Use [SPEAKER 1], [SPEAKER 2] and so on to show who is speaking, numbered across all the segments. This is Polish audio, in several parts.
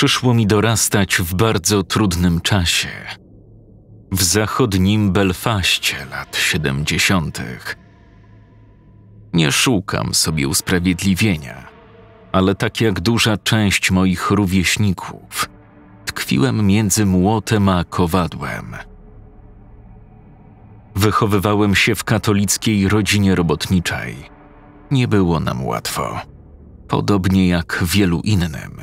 [SPEAKER 1] przyszło mi dorastać w bardzo trudnym czasie. W zachodnim Belfaście lat 70. Nie szukam sobie usprawiedliwienia, ale tak jak duża część moich rówieśników, tkwiłem między młotem a kowadłem. Wychowywałem się w katolickiej rodzinie robotniczej. Nie było nam łatwo, podobnie jak wielu innym.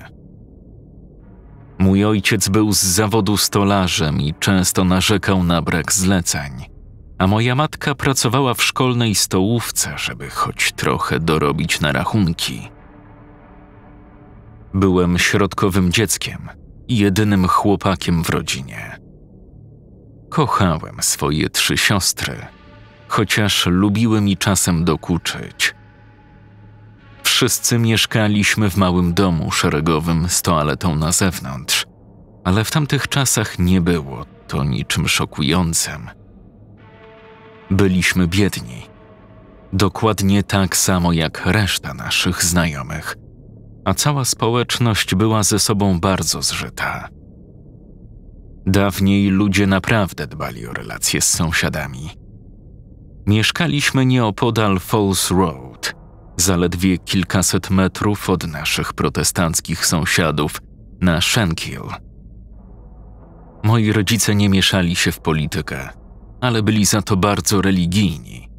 [SPEAKER 1] Mój ojciec był z zawodu stolarzem i często narzekał na brak zleceń, a moja matka pracowała w szkolnej stołówce, żeby choć trochę dorobić na rachunki. Byłem środkowym dzieckiem i jedynym chłopakiem w rodzinie. Kochałem swoje trzy siostry, chociaż lubiły mi czasem dokuczyć, Wszyscy mieszkaliśmy w małym domu szeregowym z toaletą na zewnątrz, ale w tamtych czasach nie było to niczym szokującym. Byliśmy biedni. Dokładnie tak samo jak reszta naszych znajomych, a cała społeczność była ze sobą bardzo zżyta. Dawniej ludzie naprawdę dbali o relacje z sąsiadami. Mieszkaliśmy nieopodal Falls Road, zaledwie kilkaset metrów od naszych protestanckich sąsiadów na Shankill. Moi rodzice nie mieszali się w politykę, ale byli za to bardzo religijni.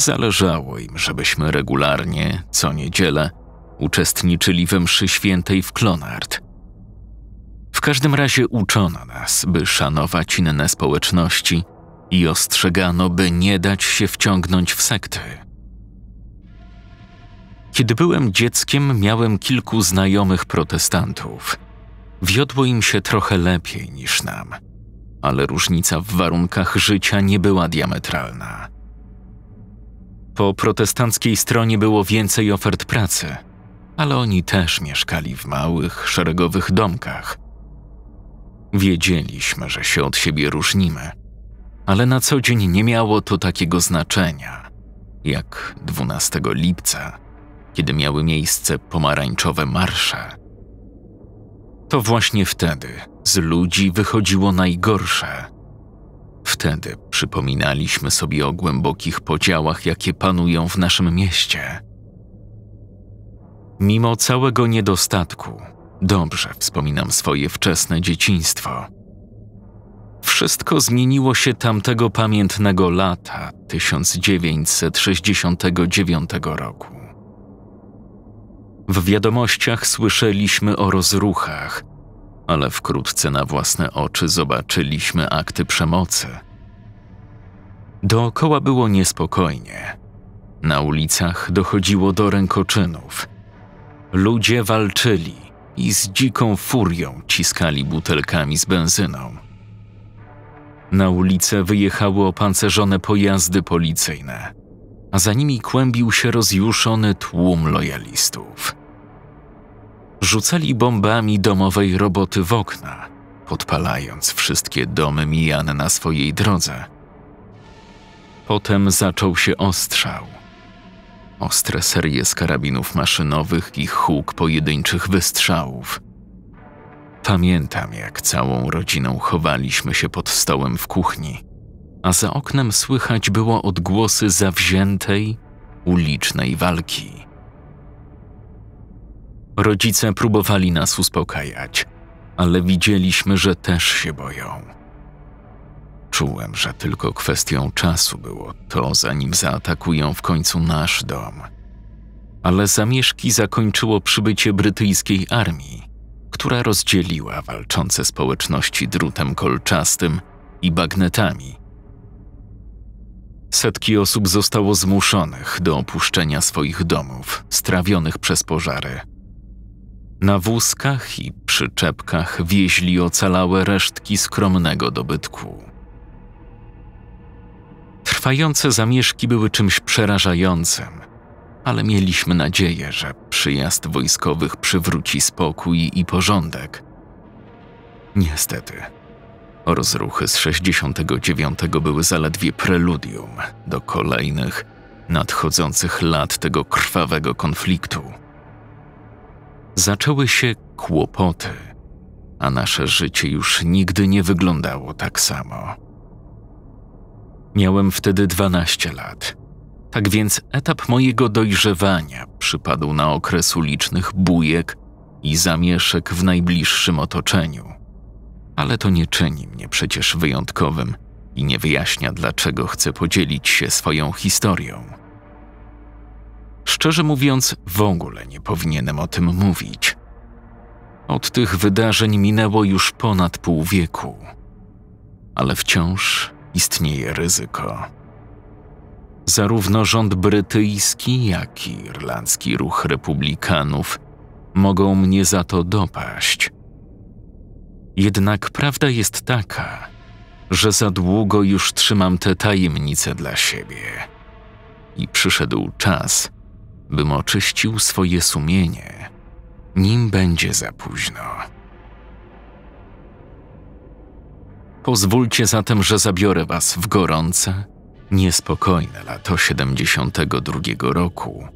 [SPEAKER 1] Zależało im, żebyśmy regularnie, co niedzielę, uczestniczyli we mszy świętej w Klonard. W każdym razie uczono nas, by szanować inne społeczności i ostrzegano, by nie dać się wciągnąć w sekty. Kiedy byłem dzieckiem, miałem kilku znajomych protestantów. Wiodło im się trochę lepiej niż nam, ale różnica w warunkach życia nie była diametralna. Po protestanckiej stronie było więcej ofert pracy, ale oni też mieszkali w małych, szeregowych domkach. Wiedzieliśmy, że się od siebie różnimy, ale na co dzień nie miało to takiego znaczenia, jak 12 lipca kiedy miały miejsce pomarańczowe marsze. To właśnie wtedy z ludzi wychodziło najgorsze. Wtedy przypominaliśmy sobie o głębokich podziałach, jakie panują w naszym mieście. Mimo całego niedostatku, dobrze wspominam swoje wczesne dzieciństwo. Wszystko zmieniło się tamtego pamiętnego lata 1969 roku. W wiadomościach słyszeliśmy o rozruchach, ale wkrótce na własne oczy zobaczyliśmy akty przemocy. Dookoła było niespokojnie. Na ulicach dochodziło do rękoczynów. Ludzie walczyli i z dziką furią ciskali butelkami z benzyną. Na ulicę wyjechały opancerzone pojazdy policyjne, a za nimi kłębił się rozjuszony tłum lojalistów rzucali bombami domowej roboty w okna, podpalając wszystkie domy mijane na swojej drodze. Potem zaczął się ostrzał. Ostre serie z karabinów maszynowych i huk pojedynczych wystrzałów. Pamiętam, jak całą rodziną chowaliśmy się pod stołem w kuchni, a za oknem słychać było odgłosy zawziętej, ulicznej walki. Rodzice próbowali nas uspokajać, ale widzieliśmy, że też się boją. Czułem, że tylko kwestią czasu było to, zanim zaatakują w końcu nasz dom. Ale zamieszki zakończyło przybycie brytyjskiej armii, która rozdzieliła walczące społeczności drutem kolczastym i bagnetami. Setki osób zostało zmuszonych do opuszczenia swoich domów, strawionych przez pożary na wózkach i przyczepkach wieźli ocalałe resztki skromnego dobytku. Trwające zamieszki były czymś przerażającym, ale mieliśmy nadzieję, że przyjazd wojskowych przywróci spokój i porządek. Niestety, rozruchy z 69 były zaledwie preludium do kolejnych, nadchodzących lat tego krwawego konfliktu. Zaczęły się kłopoty, a nasze życie już nigdy nie wyglądało tak samo. Miałem wtedy 12 lat. Tak więc etap mojego dojrzewania przypadł na okres licznych bujek i zamieszek w najbliższym otoczeniu. Ale to nie czyni mnie przecież wyjątkowym i nie wyjaśnia, dlaczego chcę podzielić się swoją historią. Szczerze mówiąc, w ogóle nie powinienem o tym mówić. Od tych wydarzeń minęło już ponad pół wieku, ale wciąż istnieje ryzyko. Zarówno rząd brytyjski, jak i irlandzki ruch republikanów mogą mnie za to dopaść. Jednak prawda jest taka, że za długo już trzymam te tajemnice dla siebie i przyszedł czas, bym oczyścił swoje sumienie, nim będzie za późno. Pozwólcie zatem, że zabiorę was w gorące, niespokojne lato 72 roku,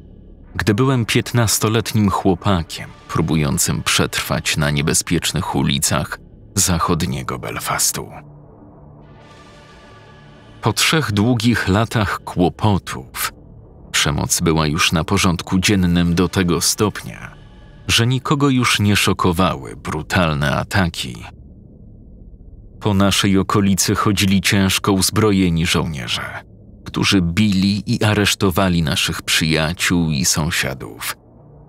[SPEAKER 1] gdy byłem piętnastoletnim chłopakiem próbującym przetrwać na niebezpiecznych ulicach zachodniego Belfastu. Po trzech długich latach kłopotów przemoc była już na porządku dziennym do tego stopnia, że nikogo już nie szokowały brutalne ataki. Po naszej okolicy chodzili ciężko uzbrojeni żołnierze, którzy bili i aresztowali naszych przyjaciół i sąsiadów,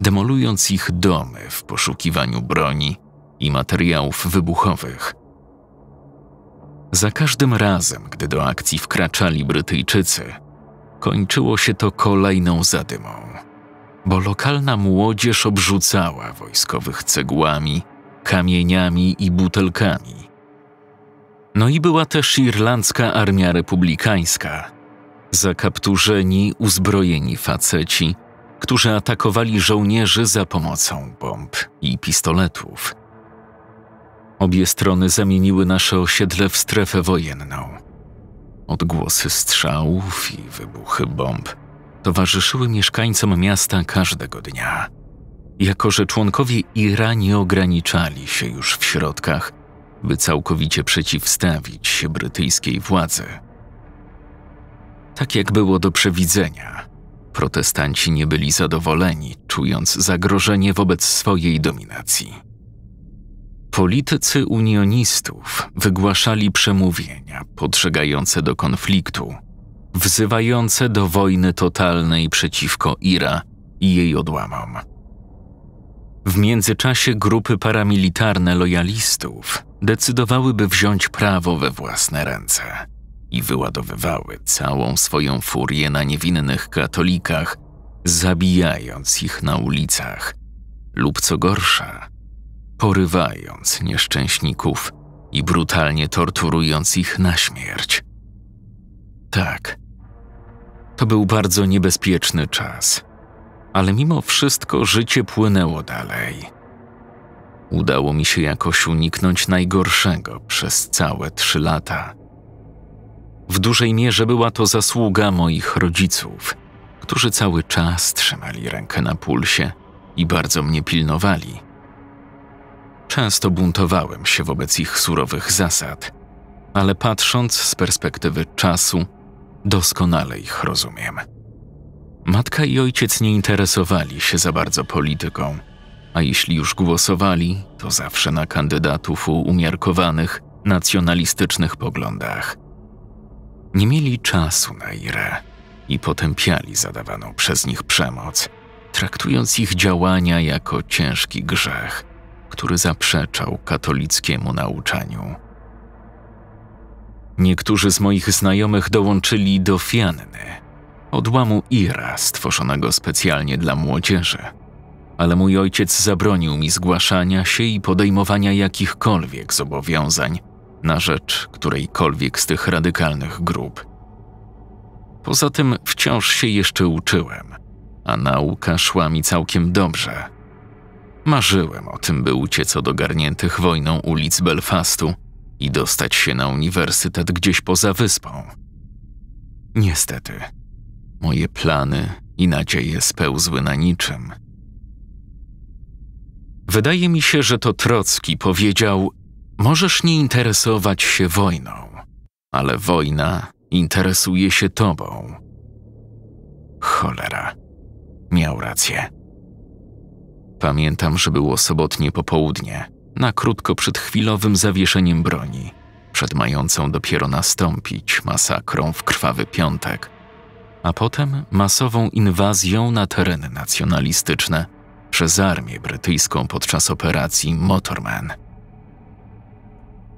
[SPEAKER 1] demolując ich domy w poszukiwaniu broni i materiałów wybuchowych. Za każdym razem, gdy do akcji wkraczali Brytyjczycy, Kończyło się to kolejną zadymą, bo lokalna młodzież obrzucała wojskowych cegłami, kamieniami i butelkami. No i była też irlandzka armia republikańska. Zakapturzeni, uzbrojeni faceci, którzy atakowali żołnierzy za pomocą bomb i pistoletów. Obie strony zamieniły nasze osiedle w strefę wojenną Odgłosy strzałów i wybuchy bomb towarzyszyły mieszkańcom miasta każdego dnia. Jako że członkowie IRA nie ograniczali się już w środkach, by całkowicie przeciwstawić się brytyjskiej władzy. Tak jak było do przewidzenia, protestanci nie byli zadowoleni, czując zagrożenie wobec swojej dominacji. Politycy unionistów wygłaszali przemówienia podżegające do konfliktu, wzywające do wojny totalnej przeciwko IRA i jej odłamom. W międzyczasie grupy paramilitarne lojalistów decydowałyby wziąć prawo we własne ręce i wyładowywały całą swoją furię na niewinnych katolikach, zabijając ich na ulicach lub co gorsza, porywając nieszczęśników i brutalnie torturując ich na śmierć. Tak, to był bardzo niebezpieczny czas, ale mimo wszystko życie płynęło dalej. Udało mi się jakoś uniknąć najgorszego przez całe trzy lata. W dużej mierze była to zasługa moich rodziców, którzy cały czas trzymali rękę na pulsie i bardzo mnie pilnowali. Często buntowałem się wobec ich surowych zasad, ale patrząc z perspektywy czasu, doskonale ich rozumiem. Matka i ojciec nie interesowali się za bardzo polityką, a jeśli już głosowali, to zawsze na kandydatów o umiarkowanych, nacjonalistycznych poglądach. Nie mieli czasu na irę i potępiali zadawaną przez nich przemoc, traktując ich działania jako ciężki grzech – który zaprzeczał katolickiemu nauczaniu. Niektórzy z moich znajomych dołączyli do Fianny, odłamu Ira stworzonego specjalnie dla młodzieży, ale mój ojciec zabronił mi zgłaszania się i podejmowania jakichkolwiek zobowiązań na rzecz którejkolwiek z tych radykalnych grup. Poza tym wciąż się jeszcze uczyłem, a nauka szła mi całkiem dobrze – Marzyłem o tym, by uciec od ogarniętych wojną ulic Belfastu i dostać się na uniwersytet gdzieś poza wyspą. Niestety, moje plany i nadzieje spełzły na niczym. Wydaje mi się, że to Trocki powiedział: Możesz nie interesować się wojną, ale wojna interesuje się tobą. Cholera, miał rację. Pamiętam, że było sobotnie popołudnie, na krótko przed chwilowym zawieszeniem broni, przed mającą dopiero nastąpić masakrą w krwawy piątek, a potem masową inwazją na tereny nacjonalistyczne przez armię brytyjską podczas operacji Motorman.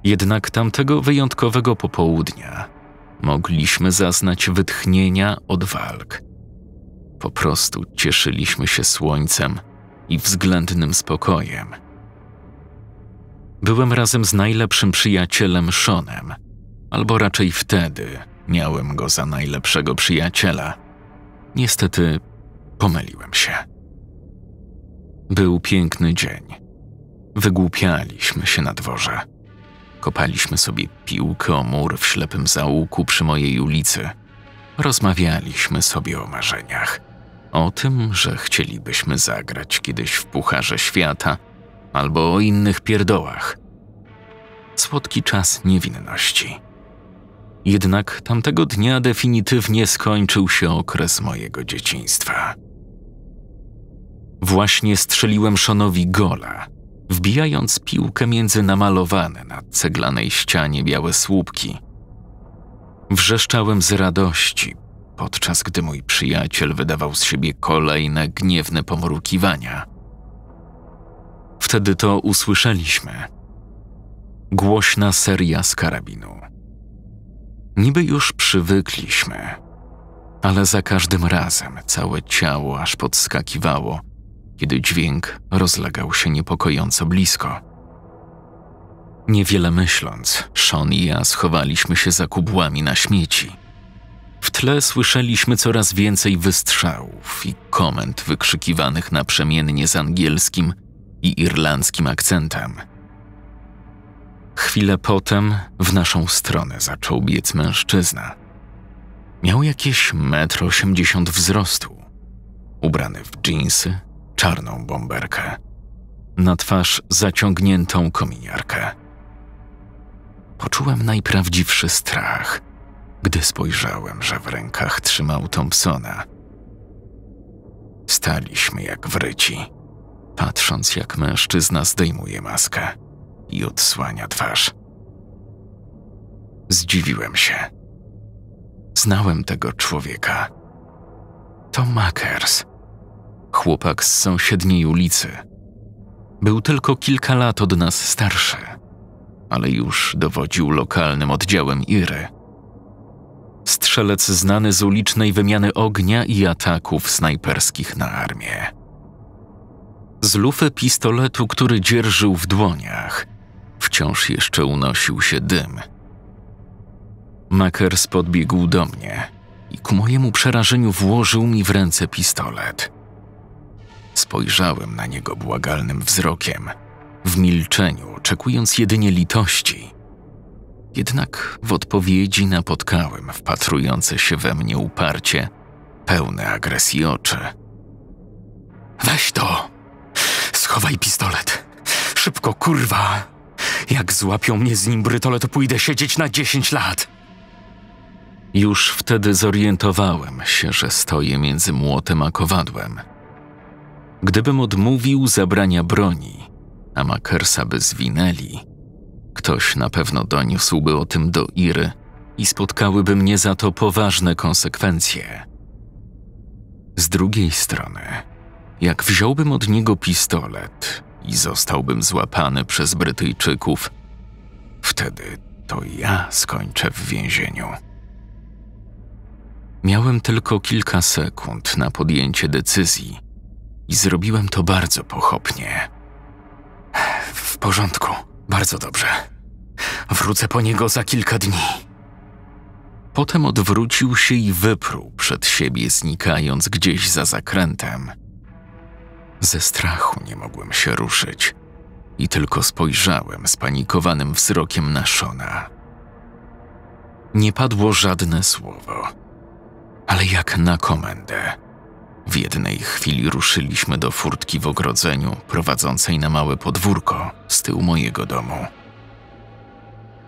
[SPEAKER 1] Jednak tamtego wyjątkowego popołudnia mogliśmy zaznać wytchnienia od walk. Po prostu cieszyliśmy się słońcem i względnym spokojem. Byłem razem z najlepszym przyjacielem Seanem, albo raczej wtedy miałem go za najlepszego przyjaciela. Niestety pomyliłem się. Był piękny dzień. Wygłupialiśmy się na dworze. Kopaliśmy sobie piłkę o mur w ślepym zaułku przy mojej ulicy. Rozmawialiśmy sobie o marzeniach. O tym, że chcielibyśmy zagrać kiedyś w Pucharze Świata albo o innych pierdołach. Słodki czas niewinności. Jednak tamtego dnia definitywnie skończył się okres mojego dzieciństwa. Właśnie strzeliłem Szonowi gola, wbijając piłkę między namalowane na ceglanej ścianie białe słupki. Wrzeszczałem z radości, podczas gdy mój przyjaciel wydawał z siebie kolejne gniewne pomrukiwania. Wtedy to usłyszeliśmy. Głośna seria z karabinu. Niby już przywykliśmy, ale za każdym razem całe ciało aż podskakiwało, kiedy dźwięk rozlegał się niepokojąco blisko. Niewiele myśląc, Sean i ja schowaliśmy się za kubłami na śmieci. W tle słyszeliśmy coraz więcej wystrzałów i komend wykrzykiwanych naprzemiennie z angielskim i irlandzkim akcentem. Chwilę potem w naszą stronę zaczął biec mężczyzna. Miał jakieś metr osiemdziesiąt wzrostu, ubrany w dżinsy, czarną bomberkę, na twarz zaciągniętą kominiarkę. Poczułem najprawdziwszy strach – gdy spojrzałem, że w rękach trzymał Thompsona. Staliśmy jak wryci, patrząc jak mężczyzna zdejmuje maskę i odsłania twarz. Zdziwiłem się. Znałem tego człowieka. To Makers, chłopak z sąsiedniej ulicy. Był tylko kilka lat od nas starszy, ale już dowodził lokalnym oddziałem Iry strzelec znany z ulicznej wymiany ognia i ataków snajperskich na armię. Z lufy pistoletu, który dzierżył w dłoniach, wciąż jeszcze unosił się dym. Makers podbiegł do mnie i ku mojemu przerażeniu włożył mi w ręce pistolet. Spojrzałem na niego błagalnym wzrokiem, w milczeniu, oczekując jedynie litości – jednak w odpowiedzi napotkałem wpatrujące się we mnie uparcie, pełne agresji oczy. Weź to! Schowaj pistolet! Szybko, kurwa! Jak złapią mnie z nim brytole, to pójdę siedzieć na 10 lat! Już wtedy zorientowałem się, że stoję między młotem a kowadłem. Gdybym odmówił zabrania broni, a Makersa by zwinęli, Ktoś na pewno doniósłby o tym do Iry i spotkałyby mnie za to poważne konsekwencje. Z drugiej strony, jak wziąłbym od niego pistolet i zostałbym złapany przez Brytyjczyków, wtedy to ja skończę w więzieniu. Miałem tylko kilka sekund na podjęcie decyzji i zrobiłem to bardzo pochopnie. W porządku. Bardzo dobrze. Wrócę po niego za kilka dni. Potem odwrócił się i wyprół przed siebie, znikając gdzieś za zakrętem. Ze strachu nie mogłem się ruszyć i tylko spojrzałem spanikowanym wzrokiem na Szona. Nie padło żadne słowo, ale jak na komendę. W jednej chwili ruszyliśmy do furtki w ogrodzeniu prowadzącej na małe podwórko z tyłu mojego domu.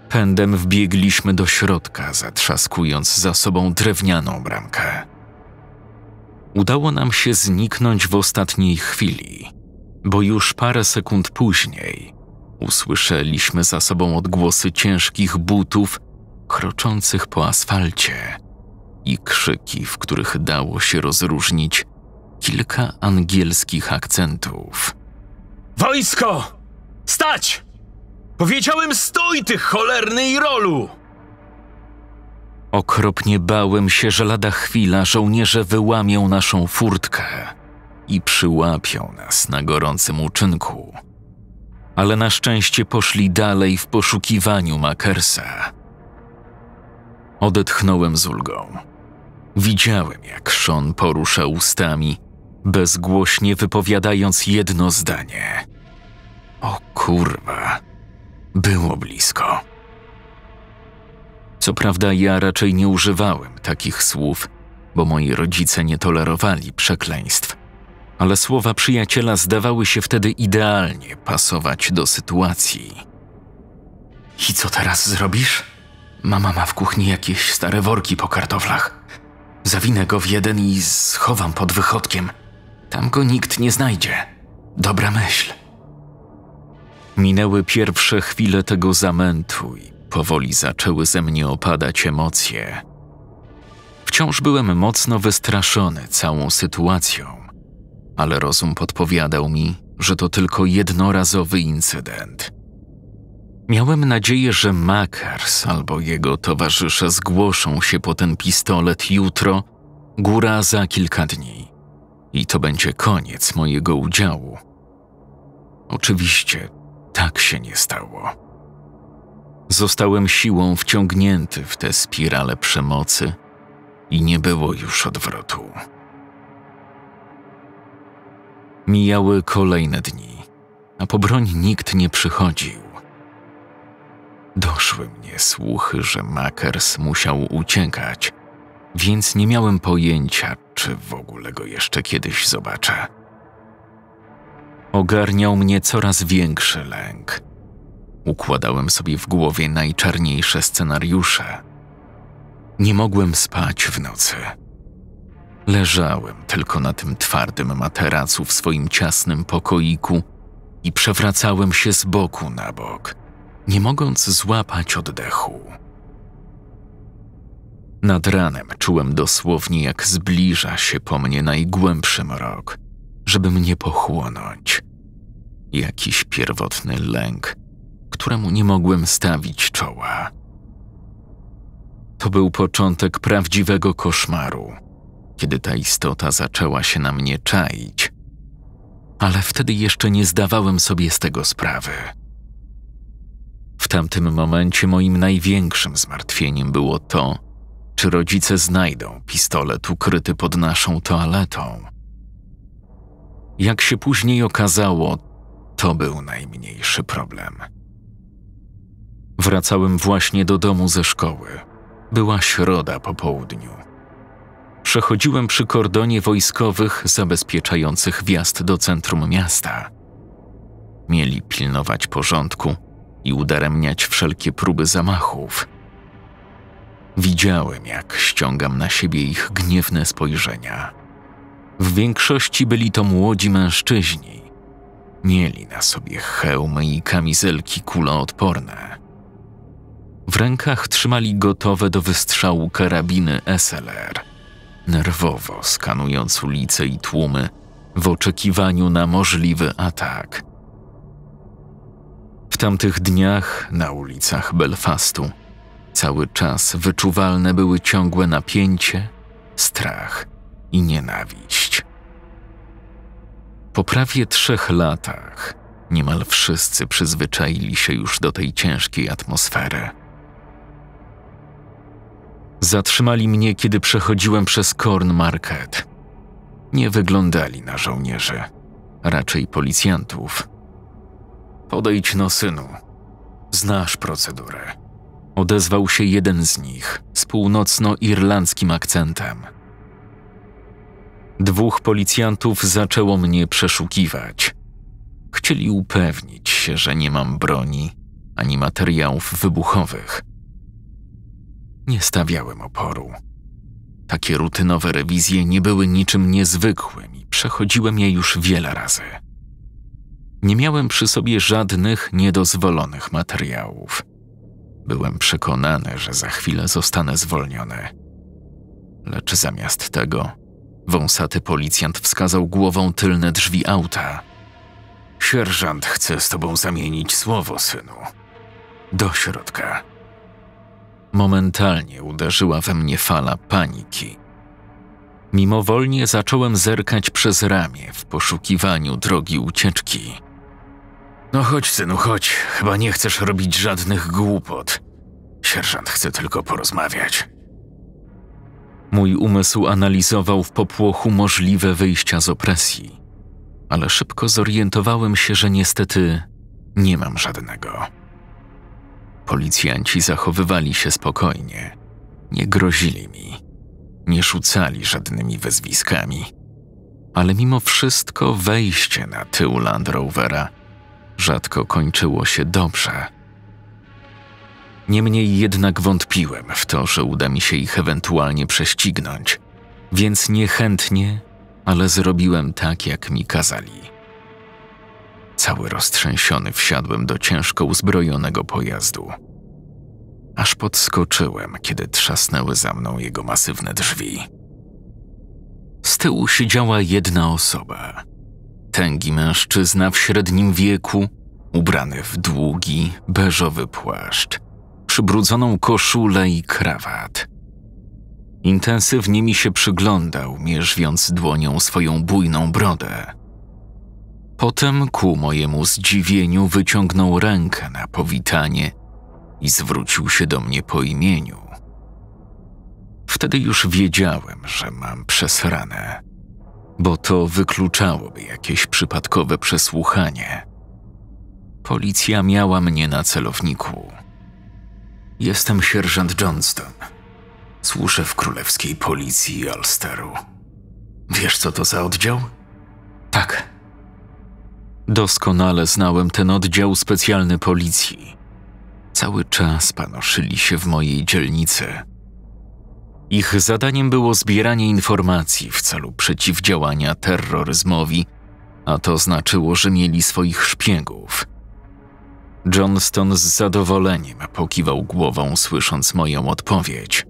[SPEAKER 1] Pędem wbiegliśmy do środka, zatrzaskując za sobą drewnianą bramkę. Udało nam się zniknąć w ostatniej chwili, bo już parę sekund później usłyszeliśmy za sobą odgłosy ciężkich butów kroczących po asfalcie i krzyki, w których dało się rozróżnić kilka angielskich akcentów. Wojsko! Stać! Powiedziałem stój, ty cholerny i rolu! Okropnie bałem się, że lada chwila żołnierze wyłamią naszą furtkę i przyłapią nas na gorącym uczynku. Ale na szczęście poszli dalej w poszukiwaniu Makersa. Odetchnąłem z ulgą. Widziałem, jak Sean porusza ustami, bezgłośnie wypowiadając jedno zdanie. O kurwa, było blisko. Co prawda, ja raczej nie używałem takich słów, bo moi rodzice nie tolerowali przekleństw, ale słowa przyjaciela zdawały się wtedy idealnie pasować do sytuacji. I co teraz zrobisz? Mama ma w kuchni jakieś stare worki po kartoflach. Zawinę go w jeden i schowam pod wychodkiem – tam go nikt nie znajdzie. Dobra myśl. Minęły pierwsze chwile tego zamętu i powoli zaczęły ze mnie opadać emocje. Wciąż byłem mocno wystraszony całą sytuacją, ale rozum podpowiadał mi, że to tylko jednorazowy incydent. Miałem nadzieję, że Makars albo jego towarzysze zgłoszą się po ten pistolet jutro, góra za kilka dni i to będzie koniec mojego udziału. Oczywiście tak się nie stało. Zostałem siłą wciągnięty w tę spirale przemocy i nie było już odwrotu. Mijały kolejne dni, a po broń nikt nie przychodził. Doszły mnie słuchy, że Makers musiał uciekać, więc nie miałem pojęcia, czy w ogóle go jeszcze kiedyś zobaczę. Ogarniał mnie coraz większy lęk. Układałem sobie w głowie najczarniejsze scenariusze. Nie mogłem spać w nocy. Leżałem tylko na tym twardym materacu w swoim ciasnym pokoiku i przewracałem się z boku na bok, nie mogąc złapać oddechu. Nad ranem czułem dosłownie, jak zbliża się po mnie najgłębszy mrok, żeby mnie pochłonąć. Jakiś pierwotny lęk, któremu nie mogłem stawić czoła. To był początek prawdziwego koszmaru, kiedy ta istota zaczęła się na mnie czaić, ale wtedy jeszcze nie zdawałem sobie z tego sprawy. W tamtym momencie moim największym zmartwieniem było to, czy rodzice znajdą pistolet ukryty pod naszą toaletą. Jak się później okazało, to był najmniejszy problem. Wracałem właśnie do domu ze szkoły. Była środa po południu. Przechodziłem przy kordonie wojskowych zabezpieczających wjazd do centrum miasta. Mieli pilnować porządku i udaremniać wszelkie próby zamachów – Widziałem, jak ściągam na siebie ich gniewne spojrzenia. W większości byli to młodzi mężczyźni. Mieli na sobie hełmy i kamizelki kuloodporne. W rękach trzymali gotowe do wystrzału karabiny SLR, nerwowo skanując ulice i tłumy w oczekiwaniu na możliwy atak. W tamtych dniach na ulicach Belfastu Cały czas wyczuwalne były ciągłe napięcie, strach i nienawiść. Po prawie trzech latach niemal wszyscy przyzwyczaili się już do tej ciężkiej atmosfery. Zatrzymali mnie, kiedy przechodziłem przez Corn Market. Nie wyglądali na żołnierzy, raczej policjantów. Podejdź no, synu. Znasz procedurę odezwał się jeden z nich z północno-irlandzkim akcentem. Dwóch policjantów zaczęło mnie przeszukiwać. Chcieli upewnić się, że nie mam broni ani materiałów wybuchowych. Nie stawiałem oporu. Takie rutynowe rewizje nie były niczym niezwykłym i przechodziłem je już wiele razy. Nie miałem przy sobie żadnych niedozwolonych materiałów. Byłem przekonany, że za chwilę zostanę zwolniony. Lecz zamiast tego, wąsaty policjant wskazał głową tylne drzwi auta. Sierżant chce z tobą zamienić słowo, synu. Do środka. Momentalnie uderzyła we mnie fala paniki. Mimowolnie zacząłem zerkać przez ramię w poszukiwaniu drogi ucieczki. No chodź, synu, chodź. Chyba nie chcesz robić żadnych głupot. Sierżant chce tylko porozmawiać. Mój umysł analizował w popłochu możliwe wyjścia z opresji, ale szybko zorientowałem się, że niestety nie mam żadnego. Policjanci zachowywali się spokojnie, nie grozili mi, nie rzucali żadnymi wezwiskami, ale mimo wszystko wejście na tył Land Rovera – rzadko kończyło się dobrze. Niemniej jednak wątpiłem w to, że uda mi się ich ewentualnie prześcignąć, więc niechętnie, ale zrobiłem tak, jak mi kazali. Cały roztrzęsiony wsiadłem do ciężko uzbrojonego pojazdu. Aż podskoczyłem, kiedy trzasnęły za mną jego masywne drzwi. Z tyłu siedziała jedna osoba, Tęgi mężczyzna w średnim wieku, ubrany w długi, beżowy płaszcz, przybrudzoną koszulę i krawat. Intensywnie mi się przyglądał, mierzwiąc dłonią swoją bujną brodę. Potem ku mojemu zdziwieniu wyciągnął rękę na powitanie i zwrócił się do mnie po imieniu. Wtedy już wiedziałem, że mam przesrane bo to wykluczałoby jakieś przypadkowe przesłuchanie. Policja miała mnie na celowniku. Jestem sierżant Johnston. Służę w królewskiej policji Ulsteru. Wiesz, co to za oddział? Tak. Doskonale znałem ten oddział specjalny policji. Cały czas panoszyli się w mojej dzielnicy ich zadaniem było zbieranie informacji w celu przeciwdziałania terroryzmowi, a to znaczyło, że mieli swoich szpiegów. Johnston z zadowoleniem pokiwał głową, słysząc moją odpowiedź.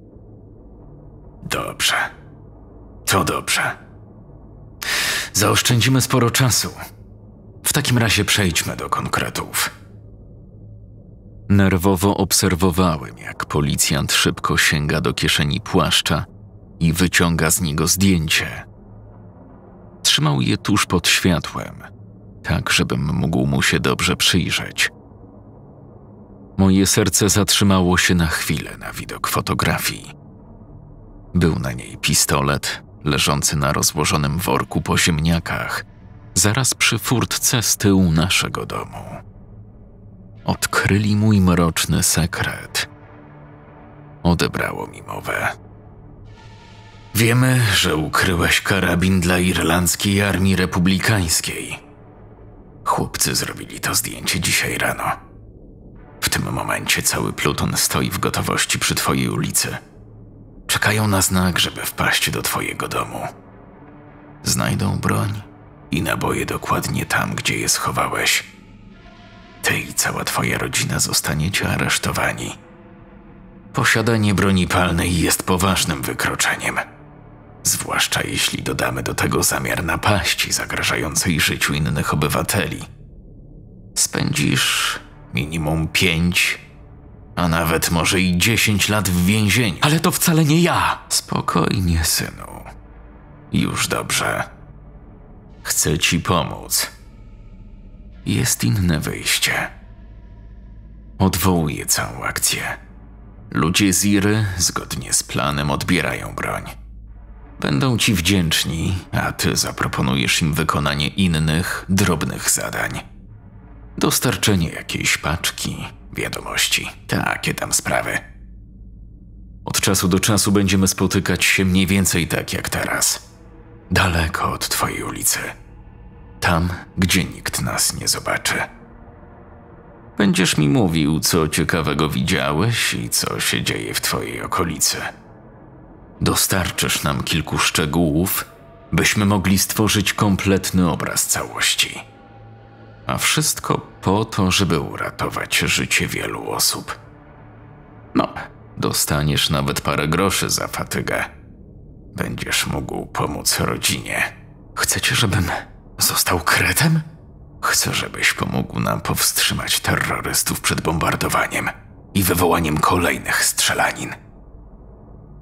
[SPEAKER 1] Dobrze. To dobrze. Zaoszczędzimy sporo czasu. W takim razie przejdźmy do konkretów. Nerwowo obserwowałem, jak policjant szybko sięga do kieszeni płaszcza i wyciąga z niego zdjęcie. Trzymał je tuż pod światłem, tak żebym mógł mu się dobrze przyjrzeć. Moje serce zatrzymało się na chwilę na widok fotografii. Był na niej pistolet leżący na rozłożonym worku po ziemniakach, zaraz przy furtce z tyłu naszego domu odkryli mój mroczny sekret. Odebrało mi mowę. Wiemy, że ukryłeś karabin dla irlandzkiej armii republikańskiej. Chłopcy zrobili to zdjęcie dzisiaj rano. W tym momencie cały pluton stoi w gotowości przy twojej ulicy. Czekają na znak, żeby wpaść do twojego domu. Znajdą broń i naboje dokładnie tam, gdzie je schowałeś ty i cała twoja rodzina zostaniecie aresztowani. Posiadanie broni palnej jest poważnym wykroczeniem. Zwłaszcza jeśli dodamy do tego zamiar napaści zagrażającej życiu innych obywateli. Spędzisz minimum pięć, a nawet może i dziesięć lat w więzieniu. Ale to wcale nie ja! Spokojnie, synu. Już dobrze. Chcę ci pomóc jest inne wyjście. Odwołuję całą akcję. Ludzie Ziry, zgodnie z planem, odbierają broń. Będą ci wdzięczni, a ty zaproponujesz im wykonanie innych, drobnych zadań. Dostarczenie jakiejś paczki, wiadomości, takie tam sprawy. Od czasu do czasu będziemy spotykać się mniej więcej tak jak teraz. Daleko od twojej ulicy tam, gdzie nikt nas nie zobaczy. Będziesz mi mówił, co ciekawego widziałeś i co się dzieje w Twojej okolicy. Dostarczysz nam kilku szczegółów, byśmy mogli stworzyć kompletny obraz całości. A wszystko po to, żeby uratować życie wielu osób. No, dostaniesz nawet parę groszy za fatygę. Będziesz mógł pomóc rodzinie. Chcecie, żebym Został kretem? Chcę, żebyś pomógł nam powstrzymać terrorystów przed bombardowaniem i wywołaniem kolejnych strzelanin.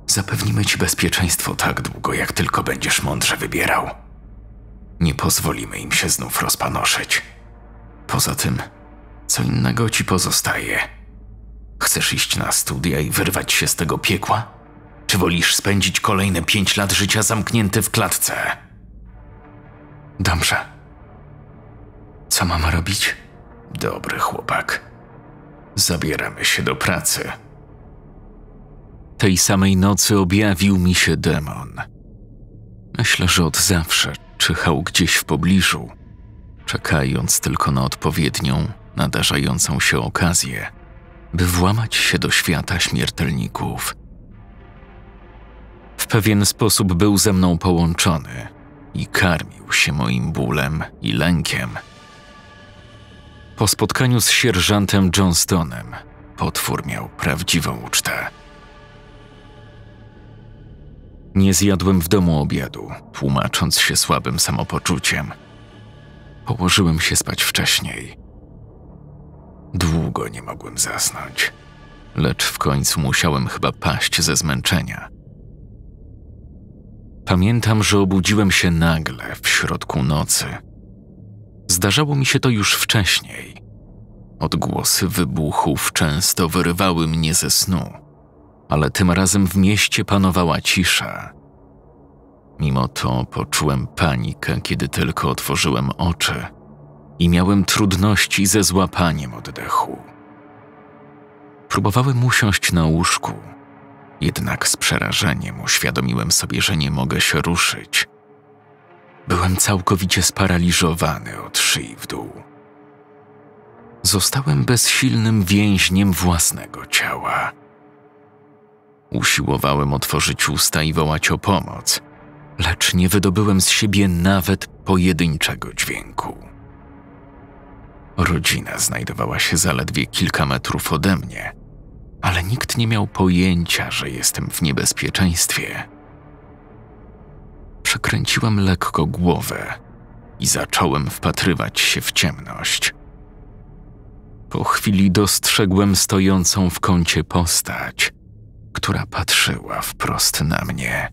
[SPEAKER 1] Zapewnimy ci bezpieczeństwo tak długo, jak tylko będziesz mądrze wybierał. Nie pozwolimy im się znów rozpanoszyć. Poza tym, co innego ci pozostaje? Chcesz iść na studia i wyrwać się z tego piekła? Czy wolisz spędzić kolejne pięć lat życia zamknięty w klatce? Dobrze. Co mam robić? Dobry chłopak. Zabieramy się do pracy. Tej samej nocy objawił mi się demon. Myślę, że od zawsze czyhał gdzieś w pobliżu, czekając tylko na odpowiednią, nadarzającą się okazję, by włamać się do świata śmiertelników. W pewien sposób był ze mną połączony – i karmił się moim bólem i lękiem. Po spotkaniu z sierżantem Johnstonem potwór miał prawdziwą ucztę. Nie zjadłem w domu obiadu, tłumacząc się słabym samopoczuciem. Położyłem się spać wcześniej. Długo nie mogłem zasnąć, lecz w końcu musiałem chyba paść ze zmęczenia – Pamiętam, że obudziłem się nagle w środku nocy. Zdarzało mi się to już wcześniej. Odgłosy wybuchów często wyrywały mnie ze snu, ale tym razem w mieście panowała cisza. Mimo to poczułem panikę, kiedy tylko otworzyłem oczy i miałem trudności ze złapaniem oddechu. Próbowałem usiąść na łóżku, jednak z przerażeniem uświadomiłem sobie, że nie mogę się ruszyć. Byłem całkowicie sparaliżowany od szyi w dół. Zostałem bezsilnym więźniem własnego ciała. Usiłowałem otworzyć usta i wołać o pomoc, lecz nie wydobyłem z siebie nawet pojedynczego dźwięku. Rodzina znajdowała się zaledwie kilka metrów ode mnie, ale nikt nie miał pojęcia, że jestem w niebezpieczeństwie. Przekręciłem lekko głowę i zacząłem wpatrywać się w ciemność. Po chwili dostrzegłem stojącą w kącie postać, która patrzyła wprost na mnie.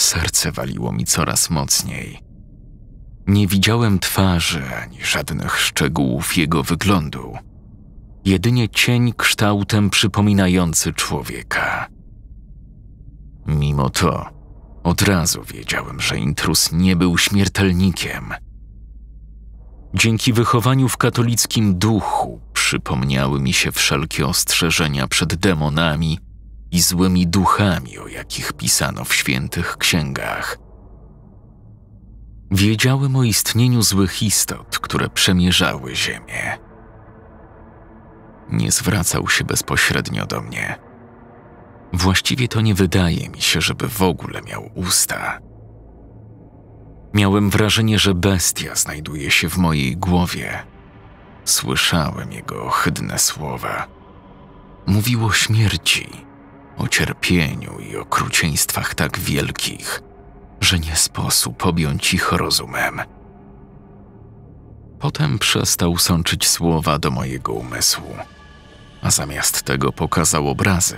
[SPEAKER 1] Serce waliło mi coraz mocniej. Nie widziałem twarzy ani żadnych szczegółów jego wyglądu jedynie cień kształtem przypominający człowieka. Mimo to, od razu wiedziałem, że intrus nie był śmiertelnikiem. Dzięki wychowaniu w katolickim duchu przypomniały mi się wszelkie ostrzeżenia przed demonami i złymi duchami, o jakich pisano w świętych księgach. Wiedziałem o istnieniu złych istot, które przemierzały Ziemię nie zwracał się bezpośrednio do mnie. Właściwie to nie wydaje mi się, żeby w ogóle miał usta. Miałem wrażenie, że bestia znajduje się w mojej głowie. Słyszałem jego ohydne słowa. Mówił o śmierci, o cierpieniu i okrucieństwach tak wielkich, że nie sposób objąć ich rozumem. Potem przestał sączyć słowa do mojego umysłu a zamiast tego pokazał obrazy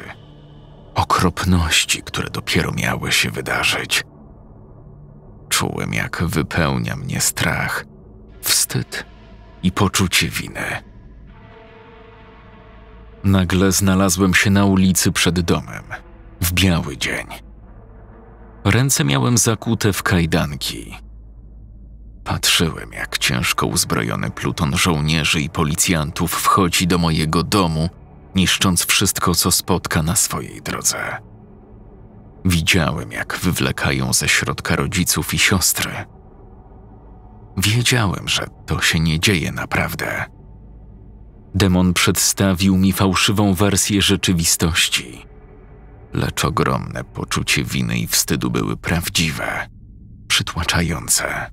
[SPEAKER 1] okropności, które dopiero miały się wydarzyć. Czułem, jak wypełnia mnie strach, wstyd i poczucie winy. Nagle znalazłem się na ulicy przed domem, w biały dzień. Ręce miałem zakute w kajdanki. Patrzyłem, jak ciężko uzbrojony pluton żołnierzy i policjantów wchodzi do mojego domu niszcząc wszystko, co spotka na swojej drodze. Widziałem, jak wywlekają ze środka rodziców i siostry. Wiedziałem, że to się nie dzieje naprawdę. Demon przedstawił mi fałszywą wersję rzeczywistości, lecz ogromne poczucie winy i wstydu były prawdziwe, przytłaczające.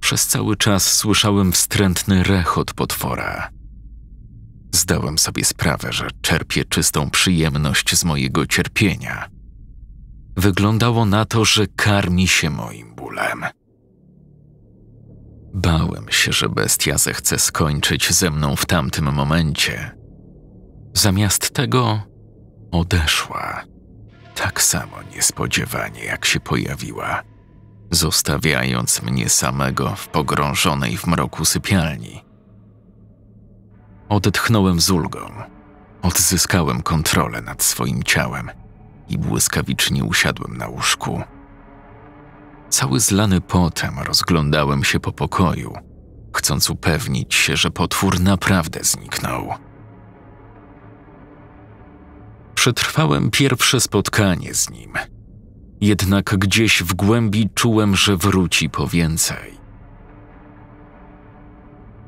[SPEAKER 1] Przez cały czas słyszałem wstrętny rechot potwora Zdałem sobie sprawę, że czerpie czystą przyjemność z mojego cierpienia. Wyglądało na to, że karmi się moim bólem. Bałem się, że bestia zechce skończyć ze mną w tamtym momencie. Zamiast tego odeszła, tak samo niespodziewanie jak się pojawiła, zostawiając mnie samego w pogrążonej w mroku sypialni. Odetchnąłem z ulgą. Odzyskałem kontrolę nad swoim ciałem i błyskawicznie usiadłem na łóżku. Cały zlany potem rozglądałem się po pokoju, chcąc upewnić się, że potwór naprawdę zniknął. Przetrwałem pierwsze spotkanie z nim, jednak gdzieś w głębi czułem, że wróci po więcej.